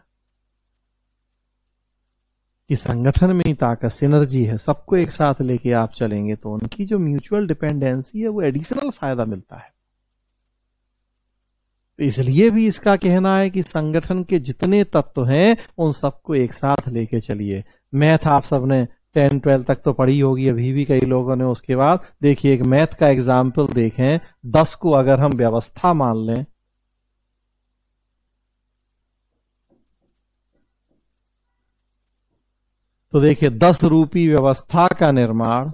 कि संगठन में ही ताकत सिनर्जी है सबको एक साथ लेके आप चलेंगे तो उनकी जो म्यूचुअल डिपेंडेंसी है वो एडिशनल फायदा मिलता है तो इसलिए भी इसका कहना है कि संगठन के जितने तत्व हैं उन सबको एक साथ लेके चलिए मैथ आप सबने टेन ट्वेल्व तक तो पढ़ी होगी अभी भी कई लोगों ने उसके बाद देखिए एक मैथ का एग्जाम्पल देखें दस को अगर हम व्यवस्था मान लें तो देखिए दस रूपी व्यवस्था का निर्माण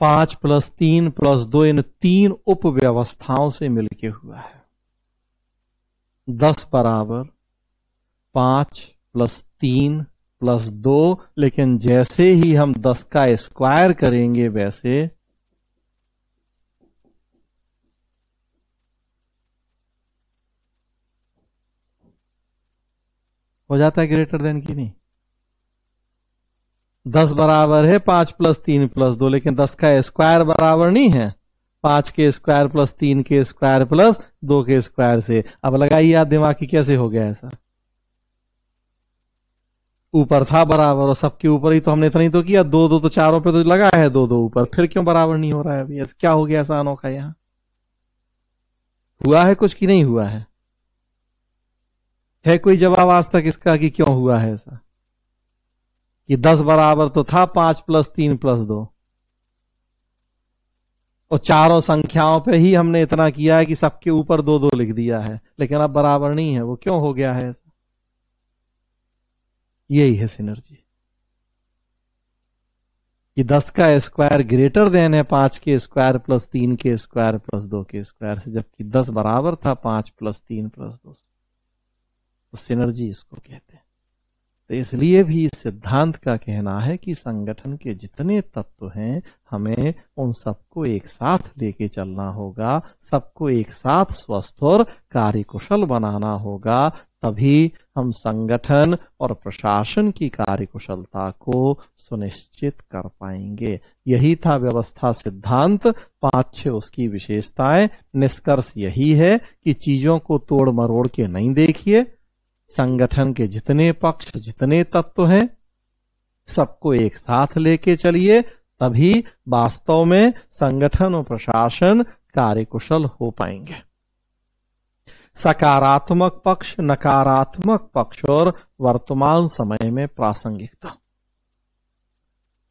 पांच प्लस तीन प्लस दो इन तीन उप व्यवस्थाओं से मिलके हुआ है दस बराबर पांच प्लस तीन प्लस दो लेकिन जैसे ही हम दस का स्क्वायर करेंगे वैसे हो जाता है ग्रेटर देन की नहीं दस बराबर है पांच प्लस तीन प्लस दो लेकिन दस का स्क्वायर बराबर नहीं है पांच के स्क्वायर प्लस तीन के स्क्वायर प्लस दो के स्क्वायर से अब लगाइए आप दिमाग की कैसे हो गया ऐसा ऊपर था बराबर और सबके ऊपर ही तो हमने इतना ही तो किया दो दो तो चारों पे तो लगा है दो दो ऊपर फिर क्यों बराबर नहीं हो रहा है अभी क्या हो गया ऐसा अनोखा यहाँ हुआ है कुछ कि नहीं हुआ है है कोई जवाब आज तक इसका कि क्यों हुआ है ऐसा कि दस बराबर तो था पांच प्लस तीन प्लस दो और चारों संख्याओं पे ही हमने इतना किया है कि सबके ऊपर दो दो लिख दिया है लेकिन अब बराबर नहीं है वो क्यों हो गया है ऐसा यही है सिनर्जी कि दस का स्क्वायर ग्रेटर देन है पांच के स्क्वायर प्लस तीन के स्क्वायर प्लस दो के स्क्वायर से जबकि दस बराबर था पांच प्लस तीन प्लस दो से तो सिनर्जी इसको कहते हैं तो इसलिए भी इस सिद्धांत का कहना है कि संगठन के जितने तत्व हैं हमें उन सबको एक साथ लेके चलना होगा सबको एक साथ स्वस्थ और कार्यकुशल बनाना होगा तभी हम संगठन और प्रशासन की कार्यकुशलता को सुनिश्चित कर पाएंगे यही था व्यवस्था सिद्धांत पांच छह उसकी विशेषताएं निष्कर्ष यही है कि चीजों को तोड़ मरोड़ के नहीं देखिए संगठन के जितने पक्ष जितने तत्व हैं सबको एक साथ लेके चलिए तभी वास्तव में संगठन और प्रशासन कार्यकुशल हो पाएंगे सकारात्मक पक्ष नकारात्मक पक्ष और वर्तमान समय में प्रासंगिकता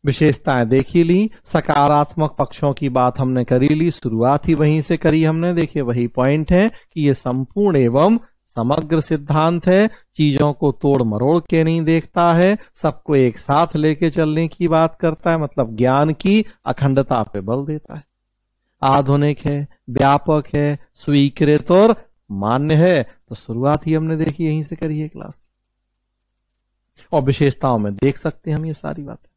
विशेषताएं देखी ली सकारात्मक पक्षों की बात हमने करी ली शुरुआत ही वहीं से करी हमने देखिए वही पॉइंट है कि ये संपूर्ण एवं समग्र सिद्धांत है चीजों को तोड़ मरोड़ के नहीं देखता है सबको एक साथ लेके चलने की बात करता है मतलब ज्ञान की अखंडता पे बल देता है आधुनिक है व्यापक है स्वीकृत और मान्य है तो शुरुआत ही हमने देखी यहीं से करी है क्लास और विशेषताओं में देख सकते हैं हम ये सारी बातें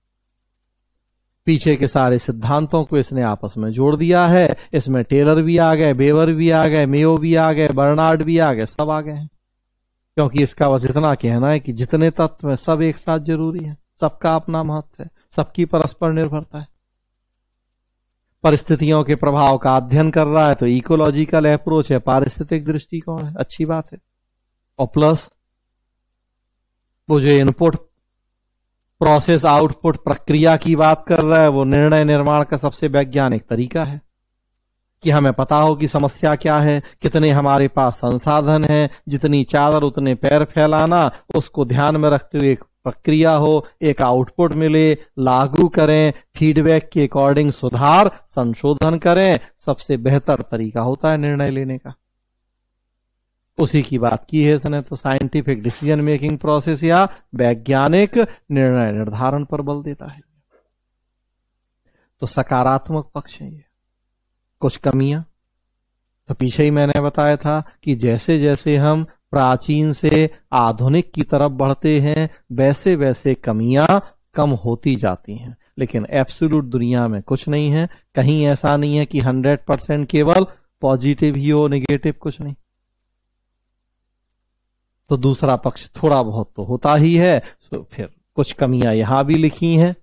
पीछे के सारे सिद्धांतों को इसने आपस में जोड़ दिया है इसमें टेलर भी आ गए बेवर भी आ गए मेयो भी आ गए बर्नार्ड भी आ गए सब आ गए हैं क्योंकि इसका बस इतना कहना है कि जितने तत्व हैं सब एक साथ जरूरी है सबका अपना महत्व है सबकी परस्पर निर्भरता है परिस्थितियों के प्रभाव का अध्ययन कर रहा है तो इकोलॉजिकल अप्रोच है पारिस्थितिक दृष्टिकोण है अच्छी बात है और प्लस वो जो इनपुट प्रोसेस आउटपुट प्रक्रिया की बात कर रहा है वो निर्णय निर्माण का सबसे वैज्ञानिक तरीका है कि हमें पता हो कि समस्या क्या है कितने हमारे पास संसाधन है जितनी चादर उतने पैर फैलाना उसको ध्यान में रखते हुए एक प्रक्रिया हो एक आउटपुट मिले लागू करें फीडबैक के अकॉर्डिंग सुधार संशोधन करें सबसे बेहतर तरीका होता है निर्णय लेने का उसी की बात की है इसने तो साइंटिफिक डिसीजन मेकिंग प्रोसेस या वैज्ञानिक निर्णय निर्धारण पर बल देता है तो सकारात्मक पक्ष है ये कुछ कमियां तो पीछे ही मैंने बताया था कि जैसे जैसे हम प्राचीन से आधुनिक की तरफ बढ़ते हैं वैसे वैसे कमियां कम होती जाती हैं लेकिन एब्सोल्यूट दुनिया में कुछ नहीं है कहीं ऐसा नहीं है कि हंड्रेड परसेंट केवल पॉजिटिव ही हो नेगेटिव कुछ नहीं तो दूसरा पक्ष थोड़ा बहुत तो होता ही है तो फिर कुछ कमियां यहां भी लिखी हैं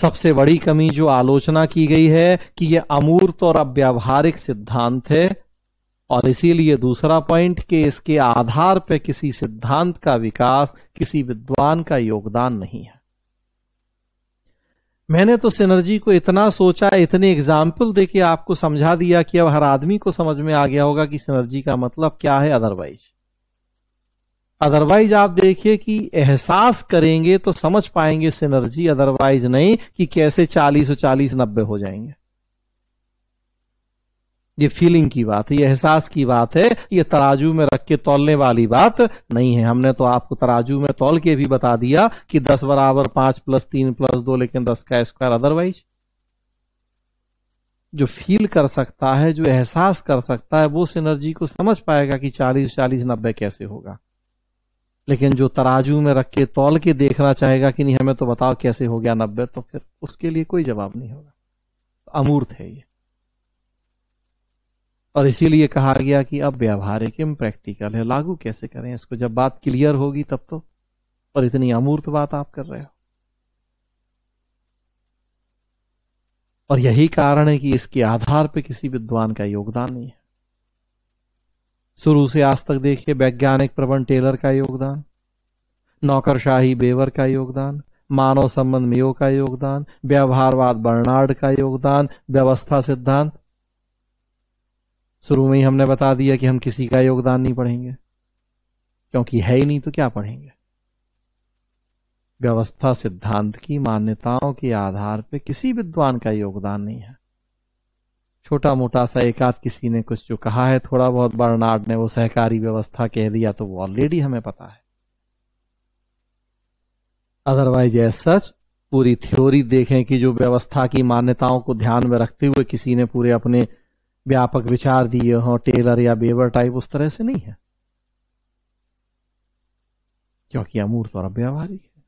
सबसे बड़ी कमी जो आलोचना की गई है कि यह अमूर्त और अव्यावहारिक सिद्धांत है और इसीलिए दूसरा पॉइंट कि इसके आधार पर किसी सिद्धांत का विकास किसी विद्वान का योगदान नहीं है मैंने तो सिनर्जी को इतना सोचा इतने एग्जाम्पल दे के आपको समझा दिया कि अब हर आदमी को समझ में आ गया होगा कि सिनर्जी का मतलब क्या है अदरवाइज अदरवाइज आप देखिए कि एहसास करेंगे तो समझ पाएंगे सिनर्जी अदरवाइज नहीं कि कैसे चालीस और चालीस नब्बे हो जाएंगे ये फीलिंग की बात है ये एहसास की बात है ये तराजू में रख के तोलने वाली बात नहीं है हमने तो आपको तराजू में तोल के भी बता दिया कि दस बराबर पांच प्लस तीन प्लस दो लेकिन दस का स्क्वायर अदरवाइज जो फील कर सकता है जो एहसास कर सकता है वो सिनर्जी को समझ पाएगा कि चालीस चालीस नब्बे कैसे होगा लेकिन जो तराजू में रख के तोल के देखना चाहेगा कि नहीं हमें तो बताओ कैसे हो गया नब्बे तो फिर उसके लिए कोई जवाब नहीं होगा अमूर्त है ये और इसीलिए कहा गया कि अब व्यावहारिक इम प्रैक्टिकल है लागू कैसे करें इसको जब बात क्लियर होगी तब तो और इतनी अमूर्त बात आप कर रहे हो और यही कारण है कि इसके आधार पर किसी विद्वान का योगदान नहीं है शुरू से आज तक देखिए वैज्ञानिक प्रबंध टेलर का योगदान नौकरशाही बेवर का योगदान मानव संबंध मेयो का योगदान व्यवहारवाद बर्नार्ड का योगदान व्यवस्था सिद्धांत शुरू में ही हमने बता दिया कि हम किसी का योगदान नहीं पढ़ेंगे क्योंकि है ही नहीं तो क्या पढ़ेंगे व्यवस्था सिद्धांत की मान्यताओं के आधार पर किसी विद्वान का योगदान नहीं है छोटा मोटा सा एकाध किसी ने कुछ जो कहा है थोड़ा बहुत बर्नार्ड ने वो सहकारी व्यवस्था कह दिया तो वो ऑलरेडी हमें पता है अदरवाइज एज सच पूरी थ्योरी देखें कि जो व्यवस्था की मान्यताओं को ध्यान में रखते हुए किसी ने पूरे अपने व्यापक विचार दिए हों टेलर या बेवर टाइप उस तरह से नहीं है क्योंकि अमूर्त और अव्यवहारिक है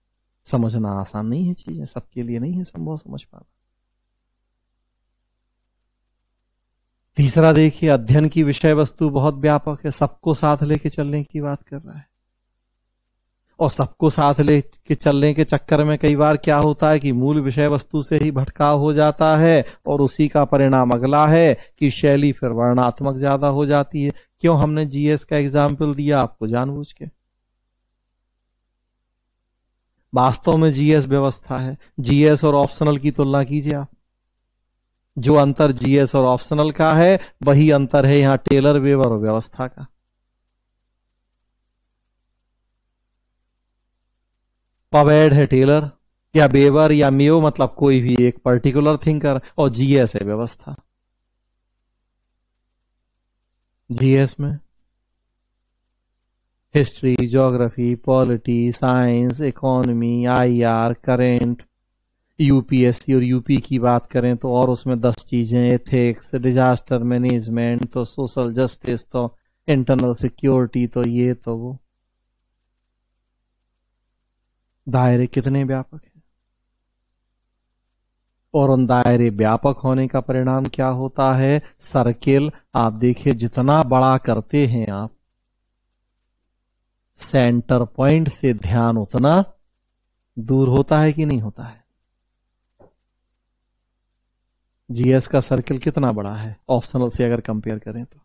समझना आसान नहीं है चीजें सबके लिए नहीं है संभव समझ पाना तीसरा देखिए अध्ययन की विषय वस्तु बहुत व्यापक है सबको साथ लेके चलने की बात कर रहा है और सबको साथ ले के चलने के चक्कर में कई बार क्या होता है कि मूल विषय वस्तु से ही भटकाव हो जाता है और उसी का परिणाम अगला है कि शैली फिर वर्णात्मक ज्यादा हो जाती है क्यों हमने जीएस का एग्जाम्पल दिया आपको जानबूझ के वास्तव में जीएस व्यवस्था है जीएस और ऑप्शनल की तुलना कीजिए आप जो अंतर जीएस और ऑप्शनल का है वही अंतर है यहां टेलर वेवर और व्यवस्था का पवेड है टेलर या बेवर या मियो मतलब कोई भी एक पर्टिकुलर थिंकर और जीएस है व्यवस्था जीएस में history geography polity science economy IR current UPSC और यूपी की बात करें तो और उसमें दस चीजें एथिक्स डिजास्टर मैनेजमेंट तो सोशल जस्टिस तो इंटरनल सिक्योरिटी तो ये तो वो दायरे कितने व्यापक हैं और उन दायरे व्यापक होने का परिणाम क्या होता है सर्किल आप देखिए जितना बड़ा करते हैं आप सेंटर पॉइंट से ध्यान उतना दूर होता है कि नहीं होता है जीएस का सर्किल कितना बड़ा है ऑप्शनल से अगर कंपेयर करें तो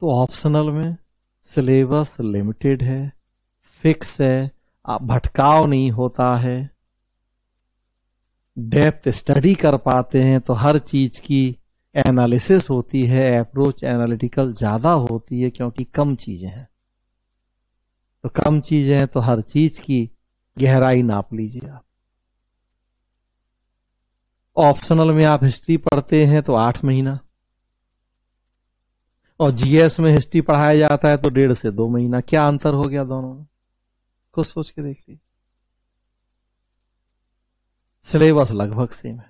तो ऑप्शनल में सिलेबस लिमिटेड है फिक्स है आप भटकाव नहीं होता है डेप्थ स्टडी कर पाते हैं तो हर चीज की एनालिसिस होती है अप्रोच एनालिटिकल ज्यादा होती है क्योंकि कम चीजें हैं तो कम चीजें हैं तो हर चीज की गहराई नाप लीजिए आप ऑप्शनल में आप हिस्ट्री पढ़ते हैं तो आठ महीना और जीएस में हिस्ट्री पढ़ाया जाता है तो डेढ़ से दो महीना क्या अंतर हो गया दोनों में कुछ सोच के देख लीजिए सिलेबस लगभग सेम है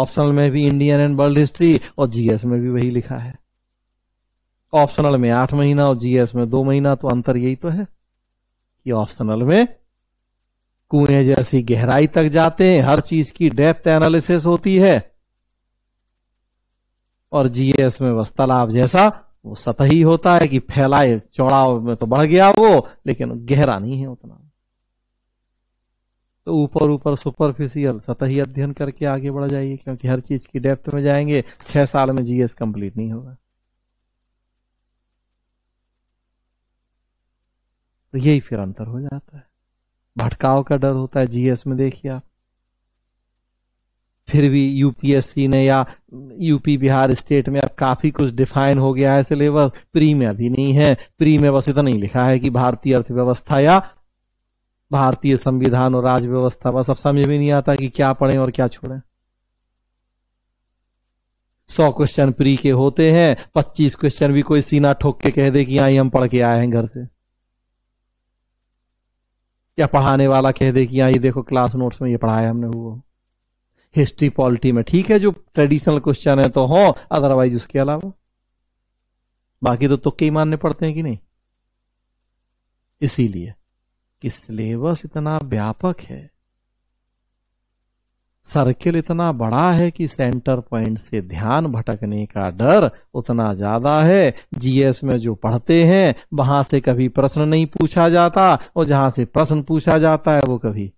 ऑप्शनल में भी इंडियन एंड वर्ल्ड हिस्ट्री और जीएस में भी वही लिखा है ऑप्शनल में आठ महीना और जीएस में दो महीना तो अंतर यही तो है कि ऑप्शनल में कुएं जैसी गहराई तक जाते हैं हर चीज की डेप्थ एनालिसिस होती है और जीएस में बस तालाब जैसा वो सतही होता है कि फैलाए चौड़ाव में तो बढ़ गया वो लेकिन गहरा नहीं है उतना तो ऊपर ऊपर सुपरफिशियल सतही अध्ययन करके आगे बढ़ जाइए क्योंकि हर चीज की डेप्थ में जाएंगे छह साल में जीएस कंप्लीट नहीं होगा तो यही फिर अंतर हो जाता है भटकाव का डर होता है जीएस में देखिए आप फिर भी यूपीएससी ने या यूपी बिहार स्टेट में अब काफी कुछ डिफाइन हो गया है सिलेबस प्री में अभी नहीं है प्री में बस इतना ही लिखा है कि भारतीय अर्थव्यवस्था या भारतीय संविधान और राज्य व्यवस्था बस अब समझ में नहीं आता कि क्या पढ़ें और क्या छोड़ें सौ क्वेश्चन प्री के होते हैं पच्चीस क्वेश्चन भी कोई सीना ठोक के कह दे कि आई हम पढ़ के आए हैं घर से या पढ़ाने वाला कह दे कि आई ये देखो क्लास नोट्स में ये पढ़ाया हमने वो हिस्ट्री पॉलिटी में ठीक है जो ट्रेडिशनल क्वेश्चन है तो हो हाँ, अदरवाइज उसके अलावा बाकी तो तुक्के ही मानने पड़ते हैं कि नहीं इसीलिए कि सिलेबस इतना व्यापक है सर्किल इतना बड़ा है कि सेंटर पॉइंट से ध्यान भटकने का डर उतना ज्यादा है जीएस में जो पढ़ते हैं वहां से कभी प्रश्न नहीं पूछा जाता और जहां से प्रश्न पूछा जाता है वो कभी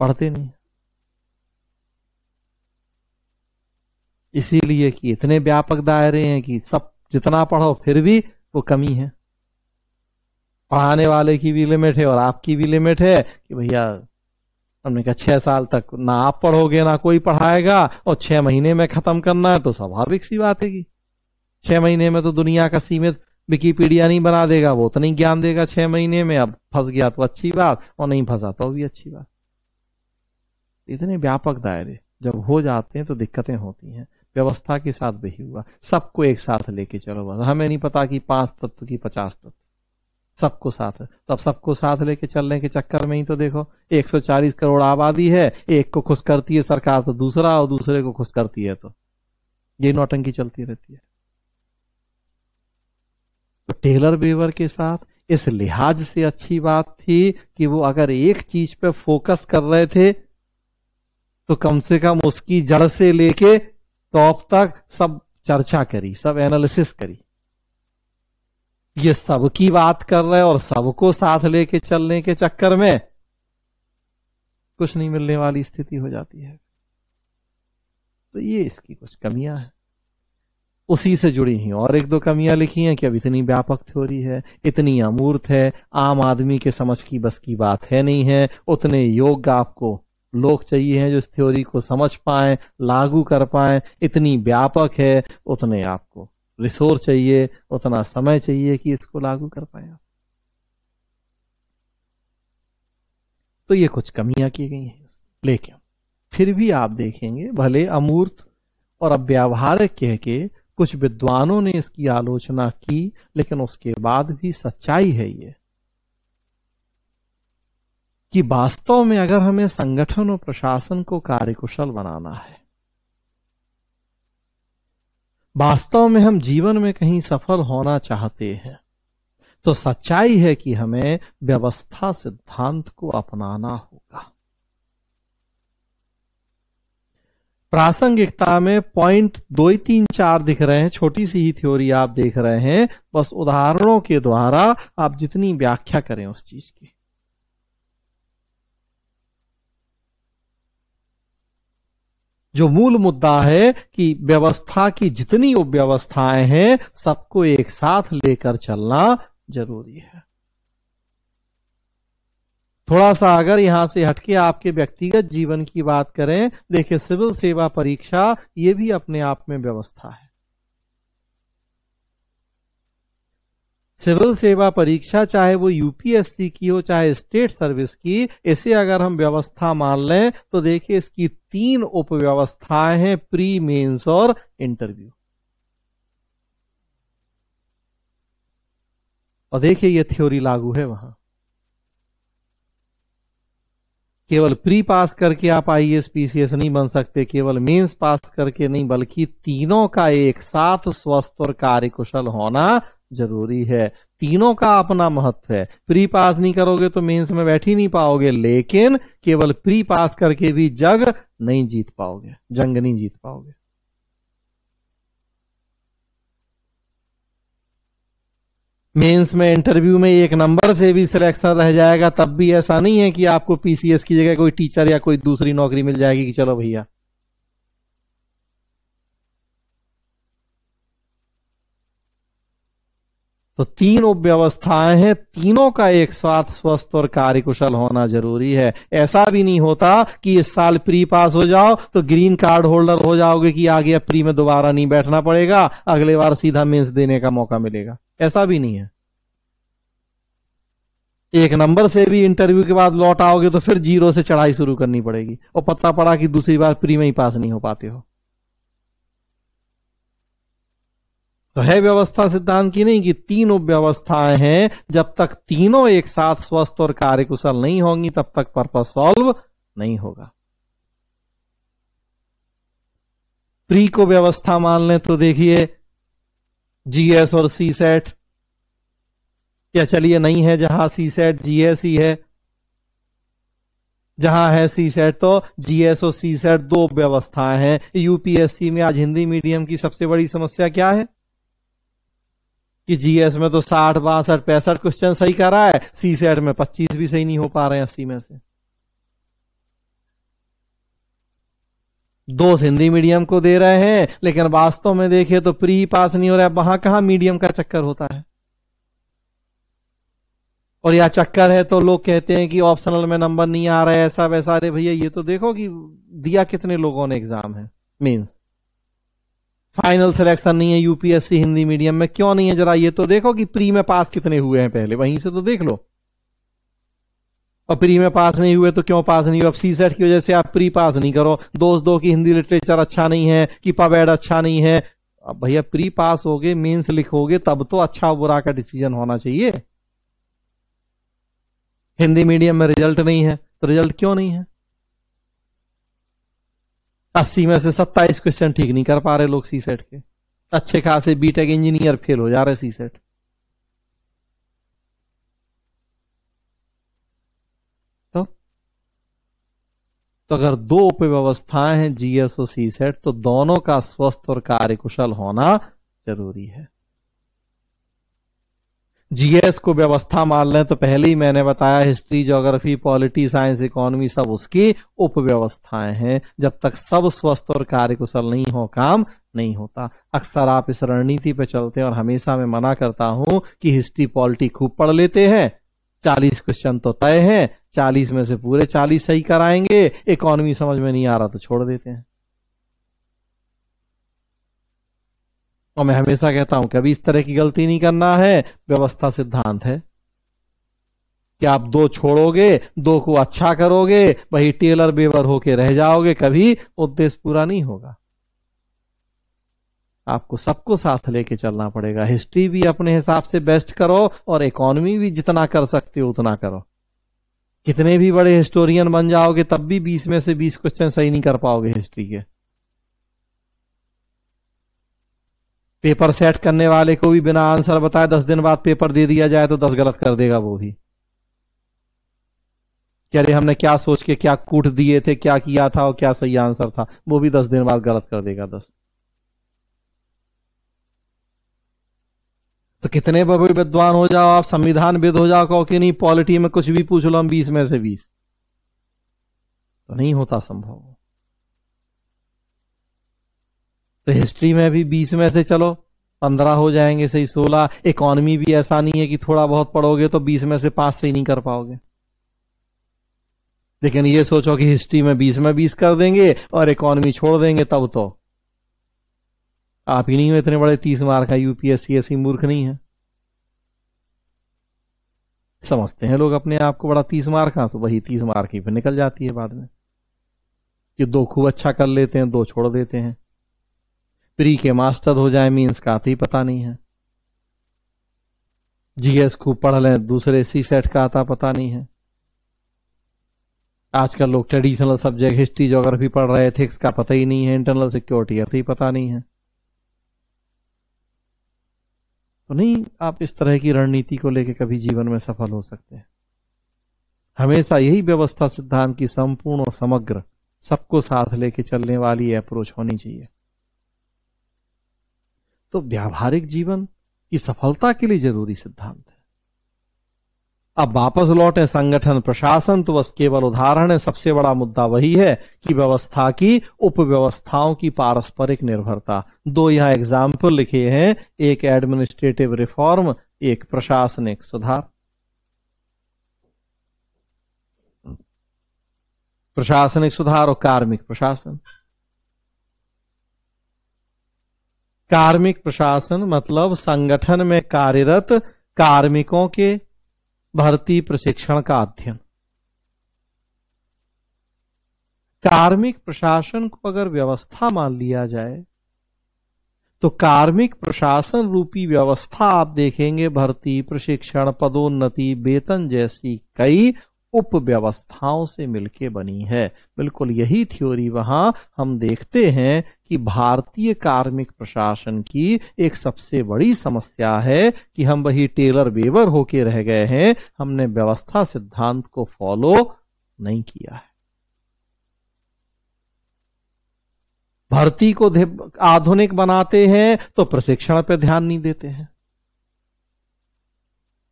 पढ़ते नहीं इसीलिए कि इतने व्यापक दायरे हैं कि सब जितना पढ़ो फिर भी वो कमी है पढ़ाने वाले की भी लिमिट है और आपकी भी लिमिट है कि भैया हमने कहा छह साल तक ना आप पढ़ोगे ना कोई पढ़ाएगा और छह महीने में खत्म करना है तो स्वाभाविक सी बात है कि छह महीने में तो दुनिया का सीमित विकीपीडिया नहीं बना देगा वो तो नहीं ज्ञान देगा छह महीने में अब फंस गया तो अच्छी बात और नहीं फंसा तो भी अच्छी बात इतने व्यापक दायरे जब हो जाते हैं तो दिक्कतें होती हैं व्यवस्था के साथ वही हुआ सबको एक साथ लेके चलो बस हमें नहीं पता कि पांच तत्व की पचास तत्व सबको साथ तब तो सबको साथ लेके चलने के चक्कर में ही तो देखो 140 करोड़ आबादी है एक को खुश करती है सरकार तो दूसरा और दूसरे को खुश करती है तो ये नौटंकी चलती रहती है तो टेलर बेवर के साथ इस लिहाज से अच्छी बात थी कि वो अगर एक चीज पे फोकस कर रहे थे तो कम से कम उसकी जड़ से लेके तो अब तक सब चर्चा करी सब एनालिसिस करी ये सबकी बात कर रहे और सबको साथ लेके चलने के चक्कर में कुछ नहीं मिलने वाली स्थिति हो जाती है तो ये इसकी कुछ कमियां हैं उसी से जुड़ी हुई और एक दो कमियां लिखी हैं कि अब इतनी व्यापक थ्योरी है इतनी अमूर्त है आम आदमी के समझ की बस की बात है नहीं है उतने योग आपको लोग चाहिए हैं जो इस थ्योरी को समझ पाए लागू कर पाए इतनी व्यापक है उतने आपको रिसोर्स चाहिए उतना समय चाहिए कि इसको लागू कर पाए आप तो ये कुछ कमियां की गई हैं लेकिन फिर भी आप देखेंगे भले अमूर्त और अव्यावहारिक कह के कुछ विद्वानों ने इसकी आलोचना की लेकिन उसके बाद भी सच्चाई है ये कि वास्तव में अगर हमें संगठन और प्रशासन को कार्यकुशल बनाना है वास्तव में हम जीवन में कहीं सफल होना चाहते हैं तो सच्चाई है कि हमें व्यवस्था सिद्धांत को अपनाना होगा प्रासंगिकता में पॉइंट दो तीन चार दिख रहे हैं छोटी सी ही थ्योरी आप देख रहे हैं बस उदाहरणों के द्वारा आप जितनी व्याख्या करें उस चीज की जो मूल मुद्दा है कि व्यवस्था की जितनी उपव्यवस्थाएं हैं सबको एक साथ लेकर चलना जरूरी है थोड़ा सा अगर यहां से हटके आपके व्यक्तिगत जीवन की बात करें देखिए सिविल सेवा परीक्षा ये भी अपने आप में व्यवस्था है सिविल सेवा परीक्षा चाहे वो यूपीएससी की हो चाहे स्टेट सर्विस की इसे अगर हम व्यवस्था मान लें तो देखिए इसकी तीन उपव्यवस्थाएं हैं प्री मेंस और इंटरव्यू और देखिए ये थ्योरी लागू है वहां केवल प्री पास करके आप आई एस पीसीएस नहीं बन सकते केवल मेंस पास करके नहीं बल्कि तीनों का एक साथ स्वस्थ और कार्यकुशल होना जरूरी है तीनों का अपना महत्व है प्री पास नहीं करोगे तो मेंस में बैठ ही नहीं पाओगे लेकिन केवल प्री पास करके भी जग नहीं जीत पाओगे जंग नहीं जीत पाओगे मेंस में इंटरव्यू में एक नंबर से भी सिलेक्शन रह जाएगा तब भी ऐसा नहीं है कि आपको पीसीएस की जगह कोई टीचर या कोई दूसरी नौकरी मिल जाएगी कि चलो भैया तो तीन व्यवस्थाएं हैं तीनों का एक साथ स्वस्थ और कार्यकुशल होना जरूरी है ऐसा भी नहीं होता कि इस साल प्री पास हो जाओ तो ग्रीन कार्ड होल्डर हो जाओगे कि आगे अब प्री में दोबारा नहीं बैठना पड़ेगा अगले बार सीधा मेंस देने का मौका मिलेगा ऐसा भी नहीं है एक नंबर से भी इंटरव्यू के बाद लौट आओगे तो फिर जीरो से चढ़ाई शुरू करनी पड़ेगी और पता पड़ा कि दूसरी बार प्री में ही पास नहीं हो पाते हो तो है व्यवस्था सिद्धांत की नहीं कि तीनों व्यवस्थाएं हैं जब तक तीनों एक साथ स्वस्थ और कार्यकुशल नहीं होंगी तब तक पर्पज सॉल्व नहीं होगा प्री को व्यवस्था मान लें तो देखिए जीएस और सी सेट या चलिए नहीं है जहां सी सेट जीएस ही है जहां है सी सेट तो जीएस और सी सेट दो व्यवस्थाएं हैं यूपीएससी में आज हिंदी मीडियम की सबसे बड़ी समस्या क्या है कि जीएस में तो साठ बासठ पैंसठ क्वेश्चन सही करा है सी सेट में पच्चीस भी सही नहीं हो पा रहे हैं अस्सी में से दो हिंदी मीडियम को दे रहे हैं लेकिन वास्तव में देखे तो प्री पास नहीं हो रहा है वहां कहा मीडियम का चक्कर होता है और यह चक्कर है तो लोग कहते हैं कि ऑप्शनल में नंबर नहीं आ रहा है ऐसा वैसा अरे भैया ये तो देखो कि दिया कितने लोगों ने एग्जाम है मीन्स फाइनल सिलेक्शन नहीं है यूपीएससी हिंदी मीडियम में क्यों नहीं है जरा ये तो देखो कि प्री में पास कितने हुए हैं पहले वहीं से तो देख लो और प्री में पास नहीं हुए तो क्यों पास नहीं हुए अब सी सेट की वजह से आप प्री पास नहीं करो दोस्त दो की हिंदी लिटरेचर अच्छा नहीं है कि पवेड अच्छा नहीं है अब भैया प्री पास हो गए मेन्स लिखोगे तब तो अच्छा बुरा का डिसीजन होना चाहिए हिंदी मीडियम में रिजल्ट नहीं है तो रिजल्ट क्यों नहीं है अस्सी में से सत्ताईस क्वेश्चन ठीक नहीं कर पा रहे लोग सी सेट के अच्छे खासे बीटेक इंजीनियर फेल हो जा रहे सी सेट तो तो अगर दो उपव्यवस्थाएं हैं जीएस और सी सेट तो दोनों का स्वस्थ और कार्यकुशल होना जरूरी है जीएस को व्यवस्था मान लें तो पहले ही मैंने बताया history geography polity science economy सब उसकी उपव्यवस्थाएं हैं जब तक सब स्वस्थ और कार्यकुशल नहीं हो काम नहीं होता अक्सर आप इस रणनीति पे चलते हैं और हमेशा मैं मना करता हूं कि हिस्ट्री पॉलिटी खूब पढ़ लेते हैं चालीस क्वेश्चन तो तय है चालीस में से पूरे चालीस सही कराएंगे इकोनॉमी समझ में नहीं आ रहा तो छोड़ देते हैं और मैं हमेशा कहता हूं कभी इस तरह की गलती नहीं करना है व्यवस्था सिद्धांत है कि आप दो छोड़ोगे दो को अच्छा करोगे वही टेलर बेवर होके रह जाओगे कभी उद्देश्य पूरा नहीं होगा आपको सबको साथ लेके चलना पड़ेगा हिस्ट्री भी अपने हिसाब से बेस्ट करो और इकोनॉमी भी जितना कर सकते हो उतना करो कितने भी बड़े हिस्टोरियन बन जाओगे तब भी बीस में से बीस क्वेश्चन सही नहीं कर पाओगे हिस्ट्री के पेपर सेट करने वाले को भी बिना आंसर बताए दस दिन बाद पेपर दे दिया जाए तो दस गलत कर देगा वो भी कि अरे हमने क्या सोच के क्या कूट दिए थे क्या किया था और क्या सही आंसर था वो भी दस दिन बाद गलत कर देगा दस तो कितने विद्वान हो जाओ आप संविधान विद हो जाओ कहो कि नहीं पॉलिटी में कुछ भी पूछ लो हम बीस में से बीस तो नहीं होता संभव तो हिस्ट्री में भी बीस में से चलो पंद्रह हो जाएंगे सही सोलह इकोनॉमी भी ऐसा नहीं है कि थोड़ा बहुत पढ़ोगे तो बीस में से पास से ही नहीं कर पाओगे लेकिन ये सोचो कि हिस्ट्री में बीस में बीस कर देंगे और इकोनॉमी छोड़ देंगे तब तो आप ही नहीं हो इतने बड़े तीस मार्क का यूपीएससी ऐसी मूर्ख नहीं है समझते हैं लोग अपने आप को बड़ा तीस मार्क का तो वही तीस मार्क ही फिर निकल जाती है बाद में कि दो खूब अच्छा कर लेते हैं दो छोड़ देते हैं प्री के मास्टर हो जाए मीन्स का आता ही पता नहीं है जीएस को पढ़ लें दूसरे सी सेट का आता पता नहीं है आजकल लोग ट्रेडिशनल सब्जेक्ट हिस्ट्री जोग्राफी पढ़ रहे एथिक्स का पता ही नहीं है इंटरनल सिक्योरिटी अर्थ ही पता नहीं है तो नहीं आप इस तरह की रणनीति को लेकर कभी जीवन में सफल हो सकते हैं हमेशा यही व्यवस्था सिद्धांत की संपूर्ण और समग्र सबको साथ लेके चलने वाली अप्रोच होनी चाहिए तो व्यावहारिक जीवन की सफलता के लिए जरूरी सिद्धांत है अब वापस लौटे संगठन प्रशासन तो बस केवल उदाहरण है सबसे बड़ा मुद्दा वही है कि व्यवस्था की उपव्यवस्थाओं की पारस्परिक निर्भरता दो यहां एग्जाम्पल लिखे हैं एक एडमिनिस्ट्रेटिव रिफॉर्म एक प्रशासनिक सुधार प्रशासनिक सुधार और कार्मिक प्रशासन कार्मिक प्रशासन मतलब संगठन में कार्यरत कार्मिकों के भर्ती प्रशिक्षण का अध्ययन कार्मिक प्रशासन को अगर व्यवस्था मान लिया जाए तो कार्मिक प्रशासन रूपी व्यवस्था आप देखेंगे भर्ती प्रशिक्षण पदोन्नति वेतन जैसी कई उपव्यवस्थाओं से मिलके बनी है बिल्कुल यही थ्योरी वहां हम देखते हैं कि भारतीय कार्मिक प्रशासन की एक सबसे बड़ी समस्या है कि हम वही टेलर वेवर होके रह गए हैं हमने व्यवस्था सिद्धांत को फॉलो नहीं किया है भर्ती को आधुनिक बनाते हैं तो प्रशिक्षण पर ध्यान नहीं देते हैं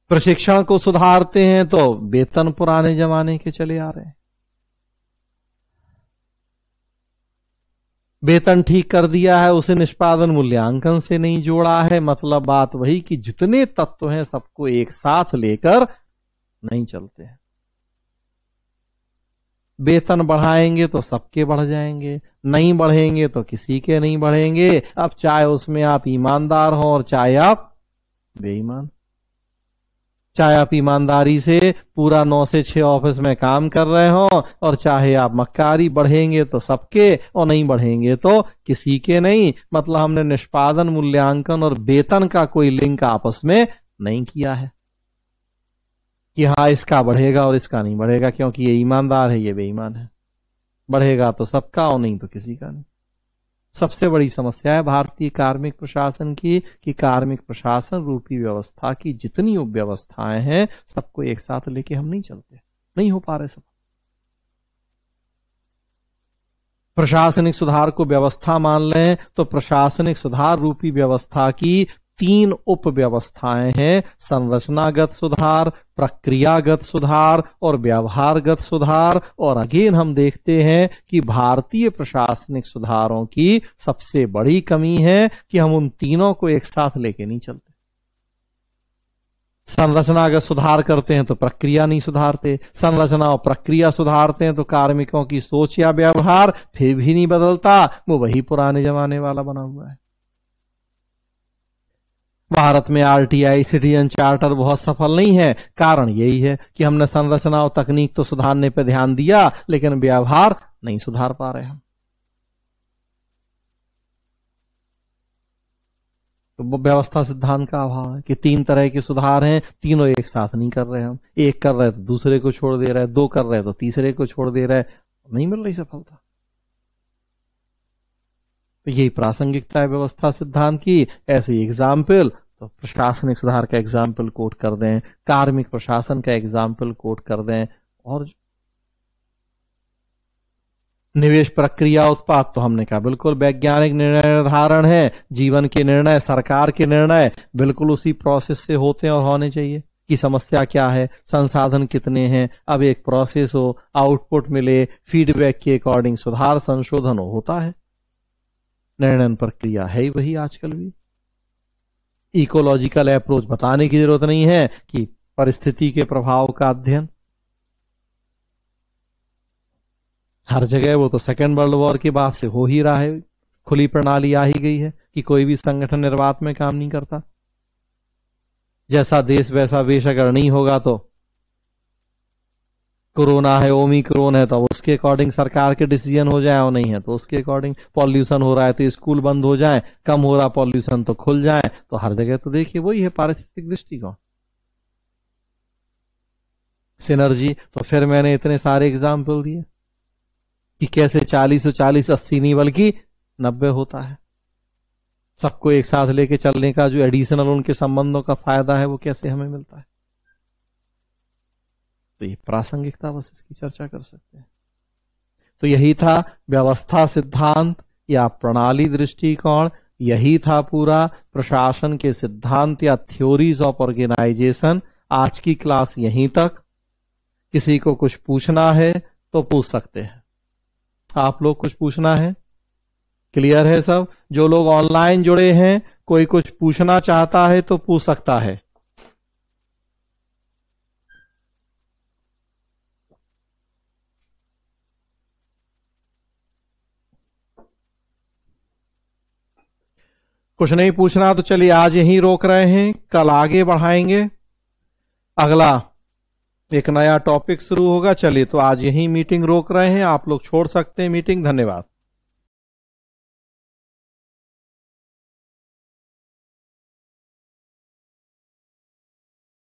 प्रशिक्षण को सुधारते हैं तो वेतन पुराने जमाने के चले आ रहे हैं वेतन ठीक कर दिया है उसे निष्पादन मूल्यांकन से नहीं जोड़ा है मतलब बात वही कि जितने तत्व हैं सबको एक साथ लेकर नहीं चलते हैं वेतन बढ़ाएंगे तो सबके बढ़ जाएंगे नहीं बढ़ेंगे तो किसी के नहीं बढ़ेंगे अब चाहे उसमें आप ईमानदार हो और चाहे आप बेईमान चाहे आप ईमानदारी से पूरा नौ से छह ऑफिस में काम कर रहे हो और चाहे आप मक्कारी बढ़ेंगे तो सबके और नहीं बढ़ेंगे तो किसी के नहीं मतलब हमने निष्पादन मूल्यांकन और वेतन का कोई लिंक आपस में नहीं किया है कि हाँ इसका बढ़ेगा और इसका नहीं बढ़ेगा क्योंकि ये ईमानदार है ये बेईमान है बढ़ेगा तो सबका और नहीं तो किसी का नहीं सबसे बड़ी समस्या है भारतीय कार्मिक प्रशासन की कि कार्मिक प्रशासन रूपी व्यवस्था की जितनी व्यवस्थाएं हैं सबको एक साथ लेके हम नहीं चलते नहीं हो पा रहे सब प्रशासनिक सुधार को व्यवस्था मान लें तो प्रशासनिक सुधार रूपी व्यवस्था की तीन उप व्यवस्थाएं हैं संरचनागत सुधार प्रक्रियागत सुधार और व्यवहारगत सुधार और अगेन हम देखते हैं कि भारतीय प्रशासनिक सुधारों की सबसे बड़ी कमी है कि हम उन तीनों को एक साथ लेके नहीं चलते संरचना अगर सुधार करते हैं तो प्रक्रिया नहीं सुधारते संरचना और प्रक्रिया सुधारते हैं तो कार्मिकों की सोच या व्यवहार फिर भी नहीं बदलता वो वही पुराने जमाने वाला बना हुआ है भारत में आरटीआई सिटीजन चार्टर बहुत सफल नहीं है कारण यही है कि हमने संरचना और तकनीक तो सुधारने पर ध्यान दिया लेकिन व्यवहार नहीं सुधार पा रहे हम तो व्यवस्था सिद्धांत का अभाव है कि तीन तरह के सुधार हैं तीनों एक साथ नहीं कर रहे हम एक कर रहे तो दूसरे को छोड़ दे रहे दो कर रहे तो तीसरे को छोड़ दे रहे नहीं मिल रही सफलता तो यही प्रासंगिकता है व्यवस्था सिद्धांत की ऐसे एग्जाम्पल तो प्रशासनिक सुधार का एग्जाम्पल कोट कर दें कार्मिक प्रशासन का एग्जाम्पल कोट कर दें और निवेश प्रक्रिया उत्पाद तो हमने कहा बिल्कुल वैज्ञानिक निर्णय निर्धारण है जीवन के निर्णय सरकार के निर्णय बिल्कुल उसी प्रोसेस से होते हैं और होने चाहिए कि समस्या क्या है संसाधन कितने हैं अब एक प्रोसेस हो आउटपुट मिले फीडबैक के अकॉर्डिंग सुधार संशोधन हो, होता है निर्णय प्रक्रिया है ही वही आजकल भी इकोलॉजिकल अप्रोच बताने की जरूरत नहीं है कि परिस्थिति के प्रभाव का अध्ययन हर जगह वो तो सेकेंड वर्ल्ड वॉर के बाद से हो ही रहा है खुली प्रणाली आ ही गई है कि कोई भी संगठन निर्वात में काम नहीं करता जैसा देश वैसा वेश अगर नहीं होगा तो कोरोना है ओमिक्रोन है तो वो उसके अकॉर्डिंग सरकार के डिसीजन हो जाए और नहीं है तो उसके अकॉर्डिंग पॉल्यूशन हो रहा है तो स्कूल बंद हो जाए कम हो रहा पॉल्यूशन तो खुल जाए तो हर जगह तो देखिए वही है पारिस्थितिक दृष्टिकोण सिनर्जी तो फिर मैंने इतने सारे एग्जाम्पल दिए कि कैसे चालीस चालीस अस्सी नहीं बल्कि नब्बे होता है सबको एक साथ लेके चलने का जो एडिशनल उनके संबंधों का फायदा है वो कैसे हमें मिलता है तो ये प्रासंगिकता बस इसकी चर्चा कर सकते हैं तो यही था व्यवस्था सिद्धांत या प्रणाली दृष्टिकोण यही था पूरा प्रशासन के सिद्धांत या थ्योरीज ऑफ ऑर्गेनाइजेशन आज की क्लास यहीं तक किसी को कुछ पूछना है तो पूछ सकते हैं आप लोग कुछ पूछना है क्लियर है सब जो लोग ऑनलाइन जुड़े हैं कोई कुछ पूछना चाहता है तो पूछ सकता है कुछ नहीं पूछना तो चलिए आज यहीं रोक रहे हैं कल आगे बढ़ाएंगे अगला एक नया टॉपिक शुरू होगा चलिए तो आज यहीं मीटिंग रोक रहे हैं आप लोग छोड़ सकते हैं मीटिंग धन्यवाद